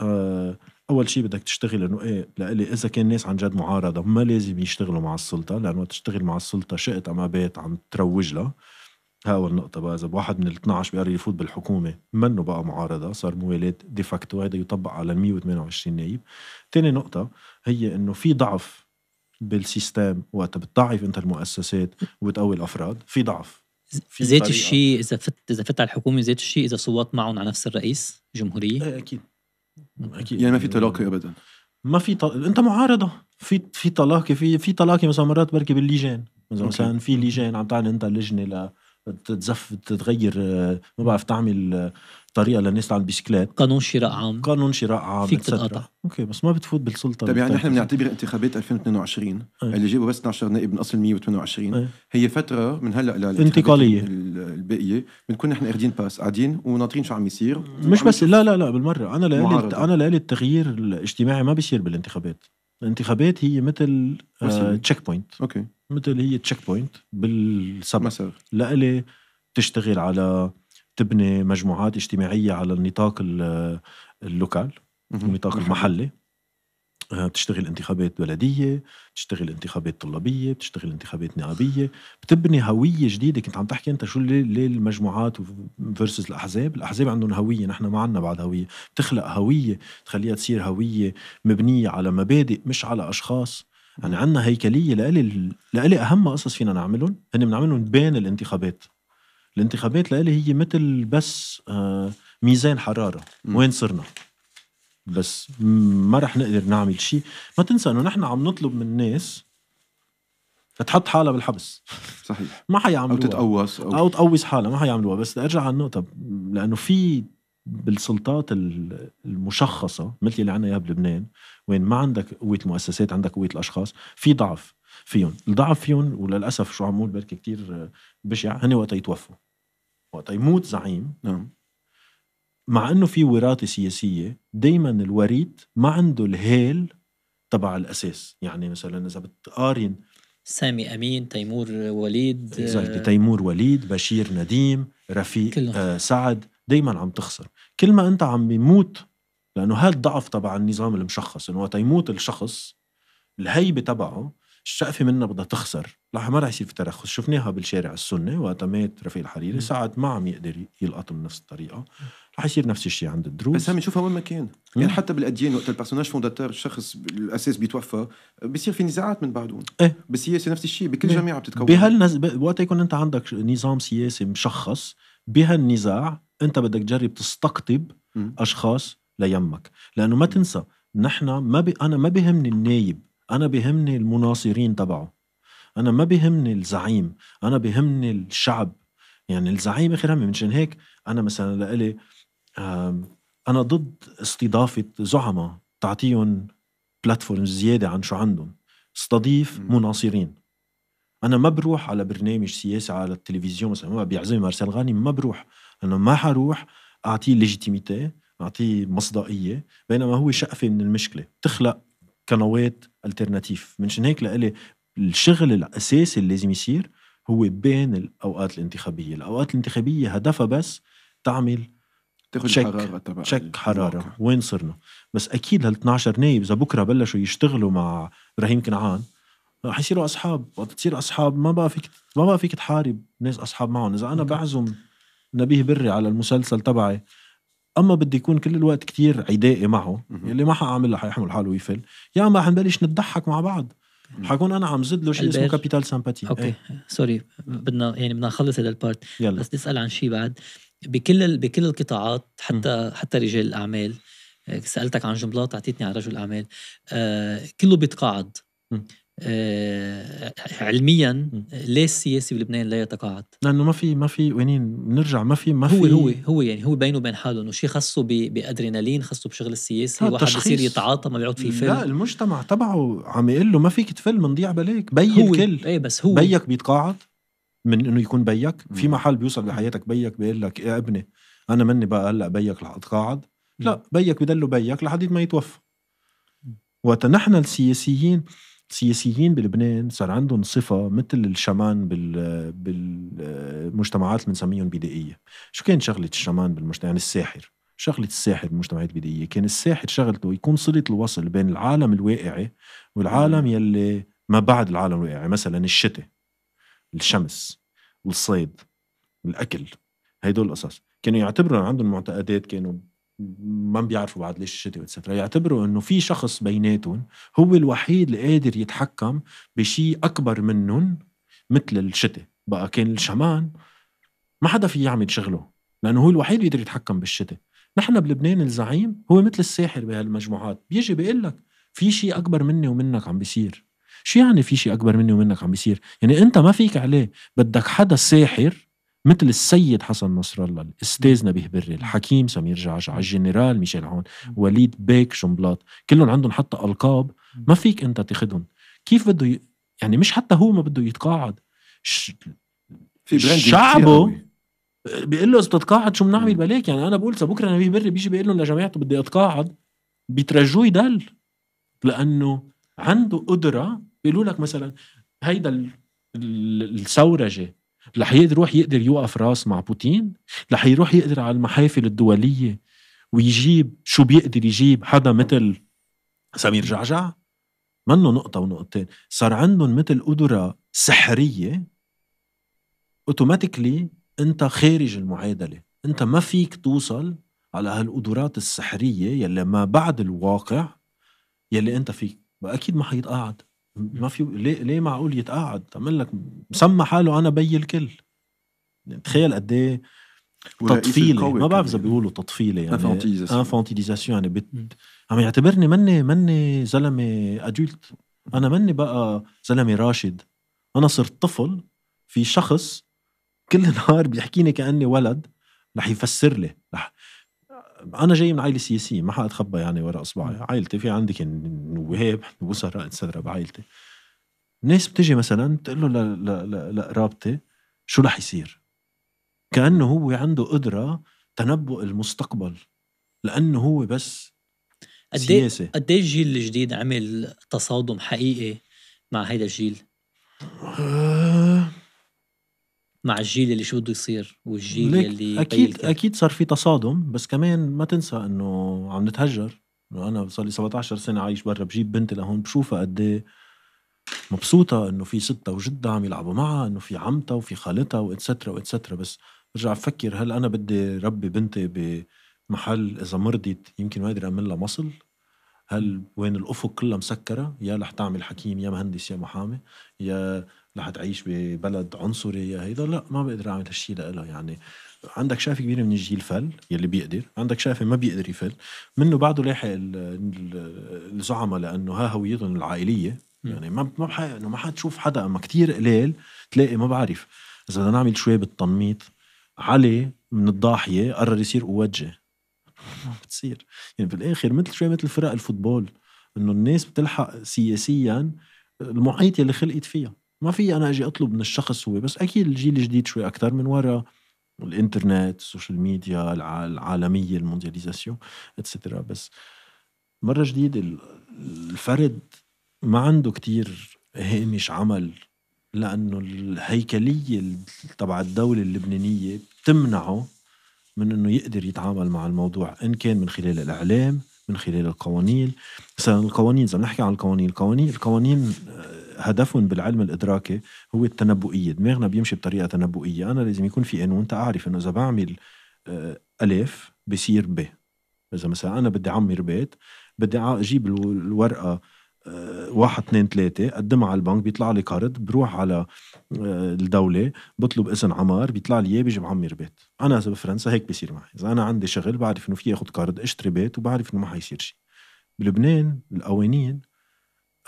Speaker 1: آه اول شيء بدك تشتغل انه ايه لإلي اذا كان الناس عن جد معارضه ما لازم يشتغلوا مع السلطه لانه تشتغل مع السلطه شئت ام ابيت عم تروج لها ها اول نقطة بقى اذا واحد من ال 12 بيقرر يفوت بالحكومة منه بقى معارضة صار موالاة ديفاكتو هذا يطبق على ال 128 نائب. ثاني نقطة هي انه في ضعف بالسيستم وقت بتضعف انت المؤسسات وبتقوي الافراد في ضعف في زيت الشيء اذا فت اذا فت
Speaker 3: على الحكومة زيت الشيء اذا صوت معهم على نفس الرئيس جمهورية ايه اكيد
Speaker 1: اكيد يعني ما في تلاقي ابدا ما في طل... انت معارضه في في طلاقه في في طلاقه مثلا مرات بركي باللجان مثلا في لجان عم تعمل انت لجنه ل تتزف تتغير آه، ما بعرف تعمل آه، طريقه للناس اللي على البيسكليت قانون شراء عام قانون شراء عام فيك تتقاطع اوكي بس ما بتفوت بالسلطه طيب يعني نحن بنعتبر انتخابات 2022 أي. اللي جابوا بس 12 نائب من اصل 128 أي.
Speaker 2: هي فتره من هلا للانتقاليه الباقيه بنكون نحن اخذين باس قاعدين وناطرين شو عم يصير
Speaker 1: مش بس لا لا لا بالمره انا لالي انا لالي التغيير الاجتماعي ما بيصير بالانتخابات الانتخابات هي مثل تشيك آه، بوينت اوكي مثل هي تشيك بوينت مثلا لالي تشتغل على تبني مجموعات اجتماعيه على النطاق اللوكال النطاق المحلي آه، بتشتغل انتخابات بلديه بتشتغل انتخابات طلابيه بتشتغل انتخابات نيابيه بتبني هويه جديده كنت عم تحكي انت شو ليه المجموعات فيرسز الاحزاب الاحزاب عندهم هويه نحن ما عندنا بعد هويه بتخلق هويه تخليها تصير هويه مبنيه على مبادئ مش على اشخاص يعني عندنا هيكليه لالي لالي اهم قصص فينا نعملهم هن بنعملهم بين الانتخابات الانتخابات لالي هي مثل بس آه، ميزان حراره وين صرنا بس ما رح نقدر نعمل شيء ما تنسى انه نحن عم نطلب من الناس تحط حالها بالحبس صحيح ما حيعملوها او تتقوص او, أو تقوص حالها ما حيعملوها بس ارجع على النقطه لانه في بالسلطات المشخصه مثل اللي عندنا اياها بلبنان وين ما عندك قوه المؤسسات عندك قوه الاشخاص في ضعف فيهم الضعف فيهم وللاسف شو عمول بركي كتير آه، بشع هن وقت يتوفوا وقت يموت زعيم نعم مع انه في وراثه سياسيه دائما الوريد ما عنده الهيل تبع الاساس يعني مثلا اذا بتقارن سامي امين تيمور وليد exactly. آه، تيمور وليد بشير نديم رفيق آه سعد دائما عم تخسر كل ما انت عم بيموت لانه هذا الضعف تبع النظام المشخص انه وقت يموت الشخص الهيبه تبعه الشقفه منها بدها تخسر رح ما رح يصير في ترخص شفناها بالشارع السني وقتها مات رفيق الحريري سعد ما عم يقدر يلقط نفس الطريقه رح يصير نفس الشيء عند الدروز بس عم نشوفها وين ما كان يعني
Speaker 2: حتى بالاديان وقت البرسوناج فونداتور الشخص الاساس بيتوفى بصير في نزاعات من بعدهم ايه بالسياسه نفس الشيء
Speaker 1: بكل جامعه بتتكون بهالنز... وقت يكون انت عندك نظام سياسي مشخص بهالنزاع انت بدك تجرب تستقطب اشخاص ليمك لانه ما تنسى نحن ما بي... انا ما بهمني النايب أنا بهمني المناصرين تبعه أنا ما بهمني الزعيم أنا بهمني الشعب يعني الزعيم آخر همي منشان هيك أنا مثلا لإلي أنا ضد استضافة زعماء تعطيهم بلاتفورم زيادة عن شو عندهم استضيف مناصرين أنا ما بروح على برنامج سياسي على التلفزيون مثلا ما بيعزمني مارسيل غاني ما بروح أنا ما حروح أعطيه ليجيتيميتي أعطيه مصداقية بينما هو شقفة من المشكلة تخلق قنوات الترناتيف منشان هيك لإلي الشغل الأساسي اللي لازم يصير هو بين الأوقات الانتخابية الأوقات الانتخابية هدفها بس تعمل تاخذ حرارة تبع شك حرارة وين صرنا بس أكيد هال 12 نايب إذا بكرة بلشوا يشتغلوا مع ابراهيم كنعان رح يصيروا أصحاب وقت تصير أصحاب ما بقى فيك ما بقى فيك تحارب ناس أصحاب معهم إذا أنا بعزم نبيه بري على المسلسل تبعي اما بدي يكون كل الوقت كتير عدائي معه يلي ما حاعملها حيحمل حاله ويفل يا اما حنبلش نضحك مع بعض حكون انا عم زد له شيء اسمه كابيتال سامباتي اوكي ايه. سوري
Speaker 3: بدنا يعني بدنا نخلص هذا البارت يلا. بس نسال عن شيء بعد بكل ال... بكل القطاعات حتى م. حتى رجال الاعمال إيه، سالتك عن جملات اعطيتني عن رجل الاعمال آه كله بيتقاعد آه، علميا ليه السياسي بلبنان لا يتقاعد؟
Speaker 1: لانه ما في ما في وينين بنرجع ما في ما في هو هو
Speaker 3: هو يعني هو بينه وبين حاله انه شيء خصه بادرينالين خصه بشغل السياسي واحد بصير يتعاطى ما بيعود في فيلم لا
Speaker 1: المجتمع تبعه عم يقول له ما فيك تفل منضيع بلاك بي الكل اي بس هو بيك بيتقاعد من انه يكون بيك في محل بيوصل لحياتك بيك بيقول لك يا ابني انا مني بقى هلا بيك رح اتقاعد لا بيك بدله بيك لحد ما يتوفى وقت نحن السياسيين سياسيين بلبنان صار عندهم صفه مثل الشمان بال بالمجتمعات اللي بنسميهم بدائيه، شو كان شغله الشمان بالمجتمع يعني الساحر؟ شغله الساحر بالمجتمعات البدائيه، كان الساحر شغلته يكون صله الوصل بين العالم الواقعي والعالم يلي ما بعد العالم الواقعي، مثلا الشتاء الشمس الصيد الاكل هدول القصص، كانوا يعتبروا عندهم معتقدات كانوا ما بيعرفوا بعد ليش الشتاء واتسترا يعتبروا انه في شخص بيناتهم هو الوحيد اللي قادر يتحكم بشيء اكبر منهم مثل الشتاء بقى كان الشمان ما حدا في يعمل شغله لانه هو الوحيد بيقدر يتحكم بالشتاء نحن بلبنان الزعيم هو مثل الساحر بهالمجموعات بيجي بيقول لك في شيء اكبر مني ومنك عم بيصير شو يعني في شيء اكبر مني ومنك عم بيصير يعني انت ما فيك عليه بدك حدا ساحر مثل السيد حسن نصر الله الاستاذ نبيه بري الحكيم سمير جعجع الجنرال ميشيل عون وليد بيك شنبلاط كلهم عندهم حتى القاب ما فيك انت تاخذهم كيف بده ي... يعني مش حتى هو ما بده يتقاعد ش... في شعبه بيقول له اذا بتتقاعد شو بنعمل بلاك يعني انا بقول بكره نبيه بري بيجي بيقول لهم لجماعته بدي اتقاعد بيترجوه يدل لانه عنده قدره بيقولوا لك مثلا هيدا الثورجه رح يروح يقدر يوقف راس مع بوتين رح يروح يقدر على المحافل الدولية ويجيب شو بيقدر يجيب حدا مثل سمير جعجع منه نقطة ونقطتين صار عندهم مثل قدرة سحرية اوتوماتيكلي انت خارج المعادلة انت ما فيك توصل على هالقدرات السحرية يلي ما بعد الواقع يلي انت فيك واكيد ما حيتقاعد ما في ليه ليه معقول يتقاعد؟ عم لك مسمى حاله انا بي الكل يعني تخيل قد ايه,
Speaker 2: إيه تطفيله ما بعرف اذا
Speaker 1: يعني. بيقولوا تطفيله يعني انفونتيزاسيون يعني بت... عم يعتبرني مني مني زلمه ادولت انا مني بقى زلمه راشد انا صرت طفل في شخص كل نهار بيحكيني كاني ولد رح يفسر لي رح انا جاي من عائله سياسيه ما حاتخبى يعني وراء اصبعي عائلتي في عندك كان وهاب وزراء اتسترا بعائلتي ناس بتجي مثلا بتقول له لقرابتي شو رح يصير كانه هو عنده قدره تنبؤ المستقبل لانه هو بس سياسي
Speaker 3: قد ايه الجيل الجديد عمل تصادم حقيقي مع هيدا الجيل؟
Speaker 1: آه.
Speaker 3: مع الجيل اللي شو بده يصير والجيل اللي اكيد
Speaker 1: اكيد صار في تصادم بس كمان ما تنسى انه عم نتهجر انه انا صار لي 17 سنه عايش برا بجيب بنتي لهون بشوفها قد ايه مبسوطه انه في ستة وجدة عم يلعبوا معها انه في عمتها وفي خالتها واتسترا واتسترا بس برجع بفكر هل انا بدي ربي بنتي بمحل اذا مرضت يمكن ما اقدر اعمل لها مصل هل وين الافق كلها مسكره يا رح تعمل حكيم يا مهندس يا محامي يا رح تعيش ببلد عنصري يا هيدا لا ما بقدر اعمل هالشيء لها يعني عندك شافي كبيره من الجيل فل يلي بيقدر عندك شافي ما بيقدر يفل منه بعده لاحق الزعماء لانه ها هويتهم العائليه يعني ما ما بحق انه ما حتشوف حدا اما كتير قليل تلاقي ما بعرف اذا بدنا نعمل شوي بالتنميط علي من الضاحيه قرر يصير اوجه ما بتصير يعني بالاخر مثل شوي مثل فرق الفوتبول انه الناس بتلحق سياسيا المحيط اللي خلقت فيها ما في انا اجي اطلب من الشخص هو بس اكيد الجيل الجديد شوي اكثر من وراء الانترنت السوشيال ميديا العالميه الموندياليزاسيون اتسترا بس مره جديد الفرد ما عنده كتير هامش عمل لانه الهيكليه تبع الدوله اللبنانيه بتمنعه من انه يقدر يتعامل مع الموضوع ان كان من خلال الاعلام من خلال القوانين مثلا القوانين اذا بنحكي عن القوانين القوانين القوانين آه، هدفهم بالعلم الادراكي هو التنبؤيه دماغنا بيمشي بطريقه تنبؤيه انا لازم يكون في قانون تعرف انه اذا بعمل آه، الف بصير ب اذا مثلا انا بدي اعمر بيت بدي اجيب الورقه آه، واحد اثنين ثلاثة قدمها على البنك بيطلع لي قرض بروح على آه، الدولة بطلب إذن عمار بيطلع لي إياه بيجي بعمر بيت أنا إذا بفرنسا هيك بيصير معي إذا أنا عندي شغل بعرف إنه في اخذ قرض أشتري بيت وبعرف إنه ما حيصير شيء بلبنان القوانين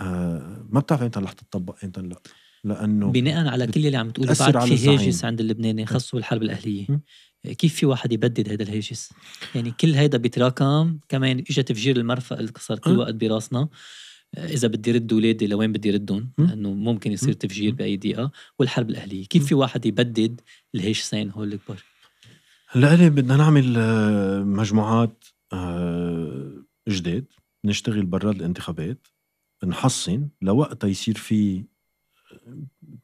Speaker 1: آه، ما بتعرف انت رح تطبق انت لا لانه
Speaker 3: بناء على كل اللي عم تقوله بعد في هيجس عند اللبناني خاصه بالحرب الاهليه م? كيف في واحد يبدد هذا الهيجس؟ يعني كل هيدا بيتراكم كمان اجى تفجير المرفأ اللي صار كل إيه. وقت براسنا آه، اذا بدي رد اولادي لوين بدي ردهم؟ لانه ممكن يصير تفجير باي دقيقه والحرب الاهليه، كيف في واحد يبدد الهيجسين هول الكبار؟
Speaker 1: هلا بدنا نعمل آه، مجموعات جداد نشتغل برا الانتخابات نحصن لوقت يصير في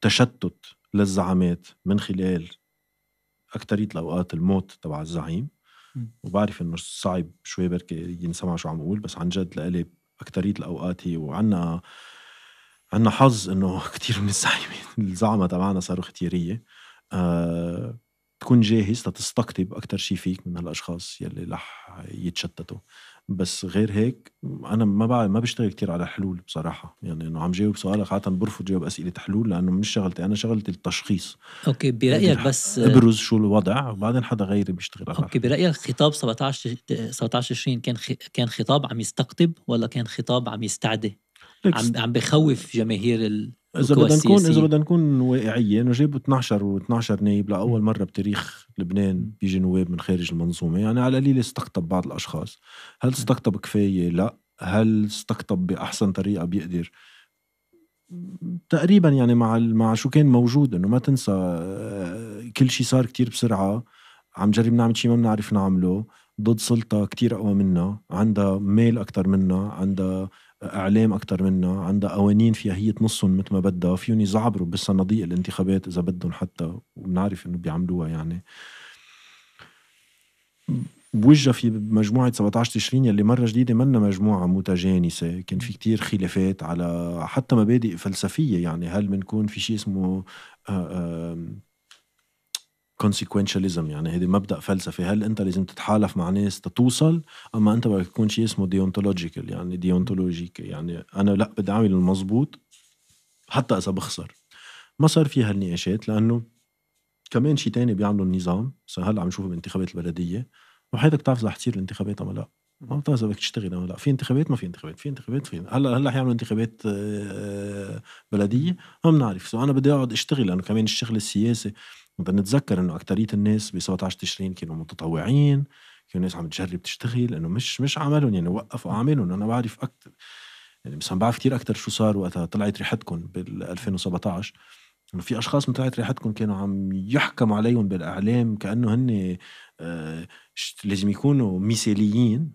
Speaker 1: تشتت للزعامات من خلال أكترية الأوقات الموت تبع الزعيم وبعرف إنه صعب شوي بركي ينسمع شو عم أقول بس عن جد لإلي أكترية الأوقات هي وعنا عنا حظ إنه كتير من الزعيمين الزعمة تبعنا صاروا اختيارية أه تكون جاهز لتستقطب أكتر شي فيك من هالأشخاص يلي رح يتشتتوا بس غير هيك انا ما بعرف ما بشتغل كتير على حلول بصراحه يعني انه عم جاوب سؤالك عاده برفض جاوب اسئله حلول لانه مش شغلتي انا شغلتي التشخيص اوكي برايك بس ابرز شو الوضع وبعدين حدا غيري بيشتغل على اوكي
Speaker 3: برايك خطاب 17 17 20 كان كان خطاب عم يستقطب ولا كان خطاب عم يستعدي عم عم بخوف جماهير ال... اذا بدنا نكون اذا بدنا
Speaker 1: نكون واقعيين جابوا 12 و12 نايب لاول مره بتاريخ لبنان بيجي نواب من خارج المنظومه يعني على القليل استقطب بعض الاشخاص هل استقطب كفايه لا هل استقطب باحسن طريقه بيقدر تقريبا يعني مع مع شو كان موجود انه ما تنسى آه، كل شيء صار كتير بسرعه عم جرب نعمل شيء ما بنعرف نعمله ضد سلطة كتير أقوى منا عندها مال اكثر منا عندها اعلام اكثر منا عندها قوانين فيها هي تنصهم مثل ما بدها فيهم يزعبروا بالصناديق الانتخابات اذا بدهم حتى وبنعرف انه بيعملوها يعني بوجه في مجموعة 17 تشرين يلي مرة جديدة منا مجموعة متجانسة كان في كتير خلافات على حتى مبادئ فلسفية يعني هل بنكون في شيء اسمه آآ آه، آآ consequentialism يعني هيدي مبدا فلسفي هل انت لازم تتحالف مع ناس تتوصل اما انت بدك تكون شيء اسمه ديونتولوجيكال يعني ديونتولوجيك يعني انا لا بدي اعمل المضبوط حتى اذا بخسر ما صار في هالنقاشات لانه كمان شيء تاني بيعملوا النظام هلا عم نشوفه بانتخابات البلديه وحياتك بتعرف اذا حتصير الانتخابات ام لا ما بتعرف اذا بدك تشتغل ام لا في انتخابات ما في انتخابات في انتخابات في هلا هلا حيعملوا انتخابات آه، آه، بلديه ما بنعرف سو انا بدي اقعد اشتغل لانه كمان الشغل السياسي نتذكر انه اكثريه الناس ب 17 تشرين كانوا متطوعين كانوا ناس عم تجرب تشتغل انه مش مش عملهم يعني وقفوا اعمالهم انا بعرف اكثر يعني مثلا بعرف كثير اكثر شو صار وقتها طلعت ريحتكم بال 2017 انه في اشخاص من طلعت ريحتكم كانوا عم يحكموا عليهم بالاعلام كانه هن آه لازم يكونوا مثاليين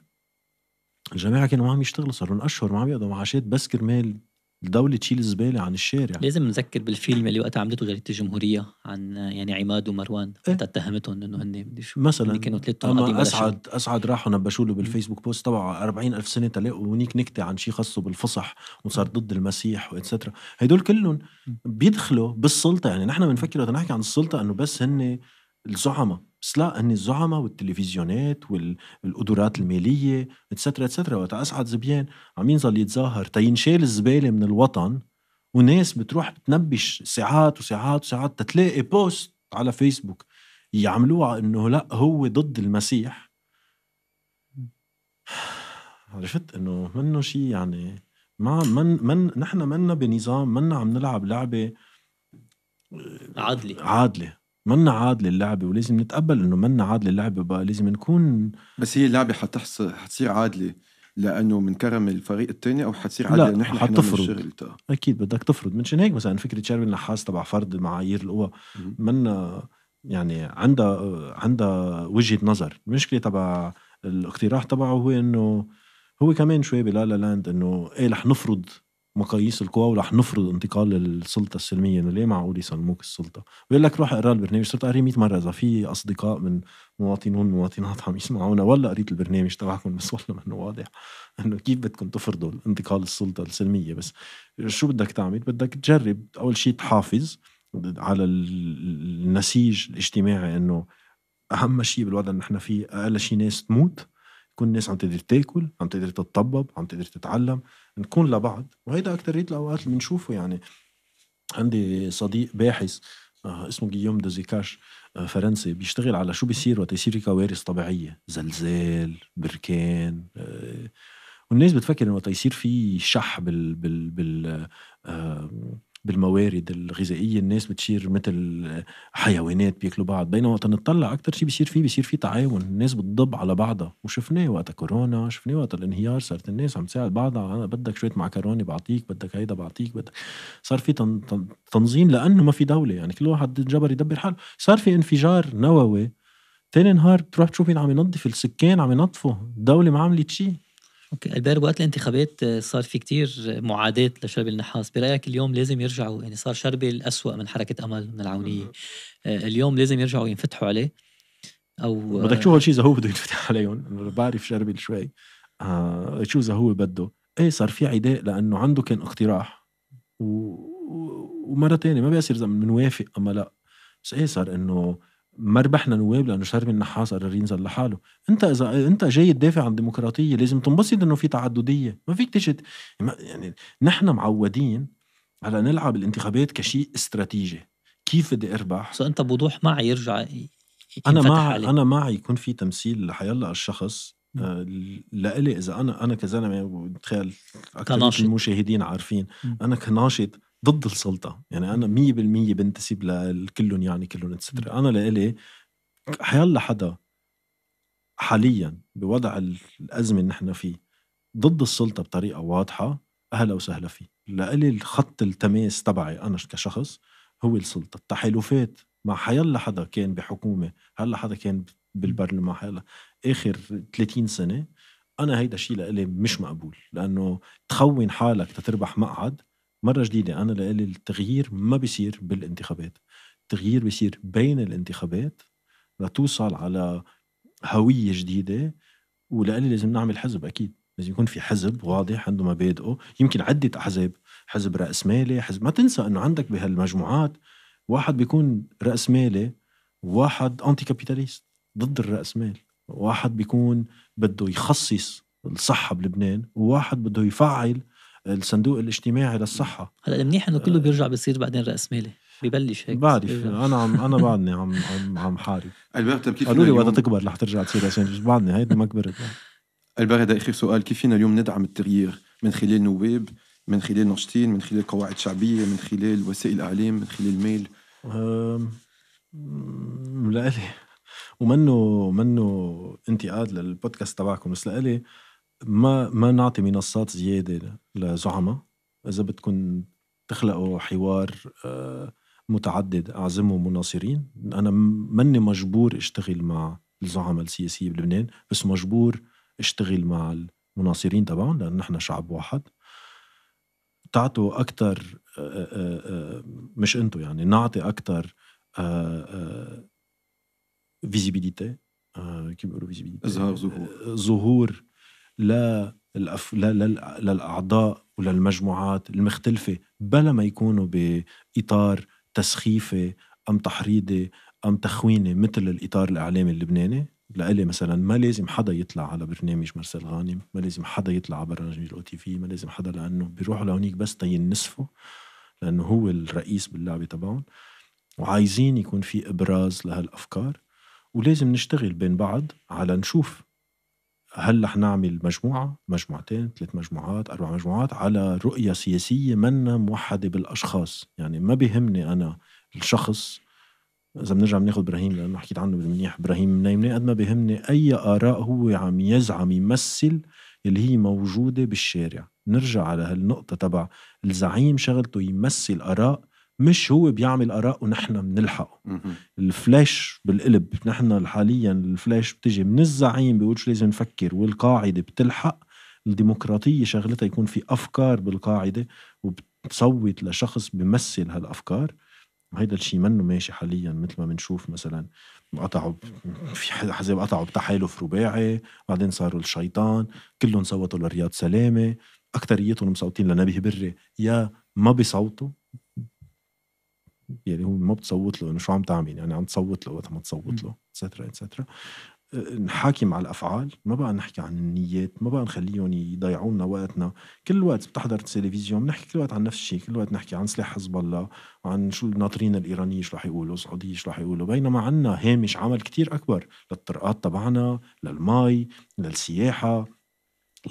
Speaker 1: الجماعه كانوا ما عم يشتغلوا صاروا اشهر ما عم يقضوا معاشات بس كرمال الدولة تشيل الزبالة عن الشارع
Speaker 3: لازم نذكر بالفيلم اللي وقتها عملته جريدة الجمهورية عن يعني عماد ومروان إيه؟ اتهمتهم انه هن مثلا كانوا
Speaker 1: ثلاث اما اسعد اسعد راحوا نبشوا له بالفيسبوك بوست تبعه 40 الف سنة تلاقوا هونيك نكتة عن شيء خاصه بالفصح وصار ضد المسيح واتسترا هدول كلهم بيدخلوا بالسلطة يعني نحن بنفكر وقت نحكي عن السلطة انه بس هن الزعماء بس لا هن الزعماء والتلفزيونات والقدرات الماليه اتسترا اتسترا وقت اسعد زبيان عم ينزل يتظاهر تينشال الزباله من الوطن وناس بتروح بتنبش ساعات وساعات وساعات تتلاقي بوست على فيسبوك يعملوها انه لا هو ضد المسيح عرفت انه منه شيء يعني ما من من نحن منا بنظام منا عم نلعب لعبه آه، عادله عادله منا عاد للعبه ولازم نتقبل انه منا عاد للعبه بقى لازم نكون بس هي اللعبه حتحص... حتصير عادله لانه من كرم الفريق
Speaker 2: الثاني او حتصير عادله نحن حتفرض
Speaker 1: اكيد بدك تفرض منشان هيك مثلا فكره شارب النحاس تبع فرض معايير القوى منا يعني عندها عندها وجهه نظر المشكله تبع الاقتراح تبعه هو انه هو كمان شوي بلا لا لاند انه ايه رح نفرض مقاييس القوى وراح نفرض انتقال السلطه السلميه انه ليه معقول يسلموك السلطه؟ بيقول لك روح اقرا البرنامج صرت اقريه 100 مره اذا في اصدقاء من مواطنون ومواطنات عم يسمعونا ولا قريت البرنامج تبعكم بس والله منه واضح انه كيف بدكم تفرضوا انتقال السلطه السلميه بس شو بدك تعمل؟ بدك تجرب اول شيء تحافظ على النسيج الاجتماعي انه اهم شيء بالوضع اللي نحن فيه اقل شيء ناس تموت تكون الناس عم تقدر تاكل، عم تقدر تتطبب، عم تقدر تتعلم، نكون لبعض وهيدا اكثريه الاوقات اللي بنشوفه يعني عندي صديق باحث آه، اسمه جيوم دوزيكاش آه، فرنسي بيشتغل على شو بيصير وقت يصير كوارث طبيعيه زلزال بركان آه، والناس بتفكر انه وقت يصير في شح بال بال بال بالموارد الغذائيه الناس بتصير مثل حيوانات بياكلوا بعض بينما وقت نطلع اكثر شيء بيصير فيه بيصير فيه تعاون الناس بتضب على بعضها وشفناه وقت كورونا شفناه وقت الانهيار صارت الناس عم تساعد بعضها انا بدك شويه معكرونه بعطيك بدك هيدا بعطيك بدك صار في تنظيم لانه ما في دوله يعني كل واحد جبر يدبر حاله صار في انفجار نووي تاني نهار بتروح تشوف مين عم ينظف السكان عم ينظفوا الدوله ما عملت شيء اوكي البير وقت
Speaker 3: الانتخابات آه، صار في كتير آه، معاداة لشرب النحاس برأيك اليوم لازم يرجعوا يعني صار شرب الأسوأ من حركة أمل من العونية آه، اليوم لازم يرجعوا ينفتحوا عليه أو بدك تشوف
Speaker 1: هالشيء إذا هو بده ينفتح عليهم بعرف شربل شوي آه شو إذا هو بده إيه صار في عداء لأنه عنده كان اقتراح و... ومرة تانية ما بيصير إذا بنوافق أما لا بس إيه صار إنه ما ربحنا نواب لانه شرم النحاس قرر ينزل لحاله، انت اذا انت جاي تدافع عن الديمقراطيه لازم تنبسط انه في تعدديه، ما فيك تجي يعني نحن معودين على نلعب الانتخابات كشيء استراتيجي، كيف بدي اربح؟ سو انت بوضوح معي يرجع انا مع انا مع يكون في تمثيل لحيلا الشخص آه، لإلي اذا انا انا كزلمه بتخيل اكثر المشاهدين عارفين انا كناشط ضد السلطه يعني انا 100% بنتسب لكلهم يعني كلهم اتسترا انا لإلي حيلا حدا حاليا بوضع الازمه اللي نحن فيه ضد السلطه بطريقه واضحه اهلا وسهلا فيه لإلي الخط التماس تبعي انا كشخص هو السلطه التحالفات مع حيلا حدا كان بحكومه هلا حدا كان بالبرلمان هلا اخر 30 سنه انا هيدا الشيء لإلي مش مقبول لانه تخون حالك تتربح مقعد مرة جديدة أنا لإلي التغيير ما بيصير بالانتخابات التغيير بيصير بين الانتخابات لتوصل على هوية جديدة ولإلي لازم نعمل حزب أكيد لازم يكون في حزب واضح عنده مبادئه يمكن عدة أحزاب حزب رأسمالي حزب ما تنسى أنه عندك بهالمجموعات واحد بيكون رأسمالي واحد أنتي كابيتاليست ضد الرأسمال واحد بيكون بده يخصص الصحة بلبنان وواحد بده يفعل الصندوق الاجتماعي للصحه هلا المنيح إيه انه كله آه. بيرجع بيصير بعدين راس مالي ببلش هيك بعرف انا عم انا بعدني عم عم عم حارب الباب طيب كيف قالوا لي وقت تكبر رح ترجع تصير راس مالي بعدني هيدي ما كبرت
Speaker 2: الباب هذا اخر سؤال كيف فينا اليوم ندعم التغيير من خلال نواب من خلال ناشطين من خلال قواعد شعبيه من خلال وسائل اعلام من خلال
Speaker 1: ميل لالي ومنه منه انتقاد للبودكاست تبعكم بس لالي ما ما نعطي منصات زياده لزعماء اذا بدكم تخلقوا حوار آه، متعدد اعزموا مناصرين انا ماني مجبور اشتغل مع الزعماء السياسيه بلبنان بس مجبور اشتغل مع المناصرين تبعهم لان نحن شعب واحد تعطوا اكثر آه، آه، مش انتو يعني نعطي اكثر فيزيبيليتي كيف بيقولوا فيزيبيليتي ظهور ظهور للأف... للاعضاء وللمجموعات المختلفه بلا ما يكونوا باطار تسخيفي ام تحريضي ام تخويني مثل الاطار الاعلامي اللبناني لإلي مثلا ما لازم حدا يطلع على برنامج مرسل غانم ما لازم حدا يطلع على برنامج الاو تي في ما لازم حدا لانه بيروحوا لهونيك بس تينسفوا لانه هو الرئيس باللعبه تبعهم وعايزين يكون في ابراز لهالافكار ولازم نشتغل بين بعض على نشوف هل رح نعمل مجموعة مجموعتين ثلاث مجموعات أربع مجموعات على رؤية سياسية منا موحدة بالأشخاص يعني ما بيهمني أنا الشخص إذا بنرجع بناخذ إبراهيم لأنه حكيت عنه بالمنيح إبراهيم نايمني قد ما بيهمني أي آراء هو عم يزعم يمثل اللي هي موجودة بالشارع نرجع على هالنقطة تبع الزعيم شغلته يمثل آراء مش هو بيعمل اراء ونحن بنلحقه الفلاش بالقلب نحن حاليا الفلاش بتجي من الزعيم بيقول شو لازم نفكر والقاعده بتلحق الديمقراطيه شغلتها يكون في افكار بالقاعده وبتصوت لشخص بيمثل هالافكار هيدا الشيء منه ماشي حاليا مثل ما بنشوف مثلا قطعوا في حزب قطعوا بتحالف رباعي بعدين صاروا الشيطان كلهم صوتوا لرياض سلامه اكثريتهم مصوتين لنبيه بري يا ما بيصوتوا يلي يعني هو ما بتصوت له انه شو عم تعمل يعني عم تصوت له وقت ما تصوت له اتسترا اتسترا أه، نحاكي مع الافعال ما بقى نحكي عن النيات ما بقى نخليهم يضيعوا لنا وقتنا كل الوقت بتحضر التلفزيون بنحكي كل الوقت عن نفس الشيء كل الوقت نحكي عن سلاح حزب الله عن شو الناطرين الايرانيين شو رح يقولوا السعوديين شو رح يقولوا بينما عنا هامش عمل كتير اكبر للطرقات تبعنا للمي للسياحه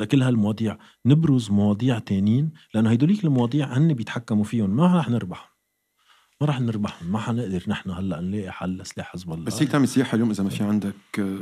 Speaker 1: لكل هالمواضيع نبرز مواضيع تانيين لانه هيدوليك المواضيع هن بيتحكموا فيهم ما رح نربح ما راح نربحهم ما حنقدر نحن هلا نلاقي حل لسلاح حزب الله بس هيك تعمل
Speaker 2: سياحه اليوم اذا ما في عندك آه،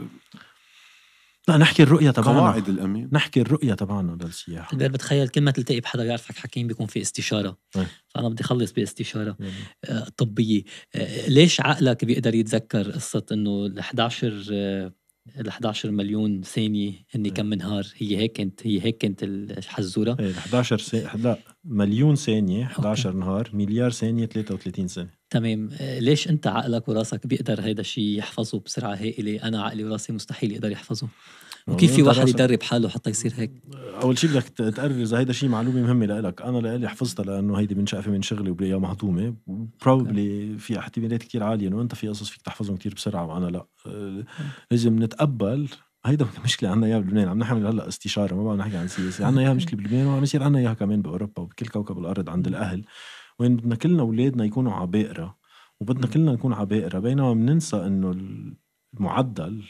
Speaker 1: لا نحكي الرؤية تبعنا قواعد الأمين نحكي الرؤية تبعنا للسياحة بقدر بتخيل
Speaker 3: كل ما تلتقي بحدا بيعرفك حكيم بيكون في استشارة إيه. فأنا بدي أخلص باستشارة آه، طبية آه، ليش عقلك بيقدر يتذكر قصة إنه ال 11 ال 11 مليون ثانيه هن إيه. كم نهار هي هيك كانت هي هيك كانت الحزوره ايه ال
Speaker 1: 11 سنة لا مليون ثانيه 11 أوكي. نهار مليار ثانيه 33 سنه
Speaker 3: تمام آه، ليش انت عقلك وراسك بيقدر هيدا الشيء يحفظه بسرعه هائله انا عقلي وراسي مستحيل
Speaker 1: يقدر يحفظه وكيف في واحد يدرب حاله حتى يصير هيك اول شيء بدك تقرر اذا هيدا شيء معلومه مهمه لإلك انا لإلي حفظتها لانه هيدي شقفه من شغلي وبلاقيها مهضومه، بروبلي في احتمالات كثير عاليه انه انت في قصص فيك تحفظهم كثير بسرعه وانا لا آه، لازم نتقبل هيدا مشكلة عنا اياها بلبنان عم نحمل هلا استشارة ما بقى نحكي عن سياسة عنا اياها مشكلة بلبنان وعم يصير عنا اياها كمان بأوروبا وبكل كوكب الأرض عند الأهل وين بدنا كلنا أولادنا يكونوا عبائرة وبدنا كلنا نكون عبائرة بينما بننسى إنه المعدل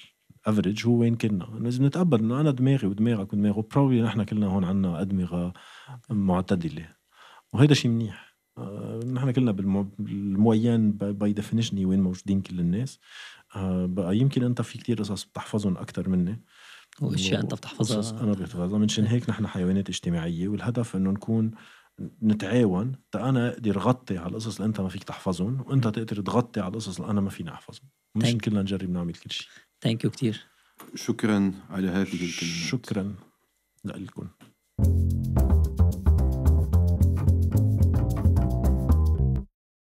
Speaker 1: افريج هو وين كنا لازم نتقبل انه انا دماغي ودماغك ودماغه بروبلي نحن كلنا هون عندنا ادمغه معتدله وهذا شيء منيح آه، نحن كلنا بالمعين باي ديفينيشن وين موجودين كل الناس آه، بقى يمكن انت في كتير قصص بتحفظهم اكثر مني واشياء انت بتحفظها انا بحفظها منشان هيك نحن حيوانات اجتماعيه والهدف انه نكون نتعاون تا انا اقدر اغطي على القصص اللي انت ما فيك تحفظهم وانت تقدر تغطي على القصص اللي انا ما فيني احفظهم مش كلنا نجرب نعمل كل شيء ثانك يو كثير شكرا على هذه الكلمات شكرا لكم thank you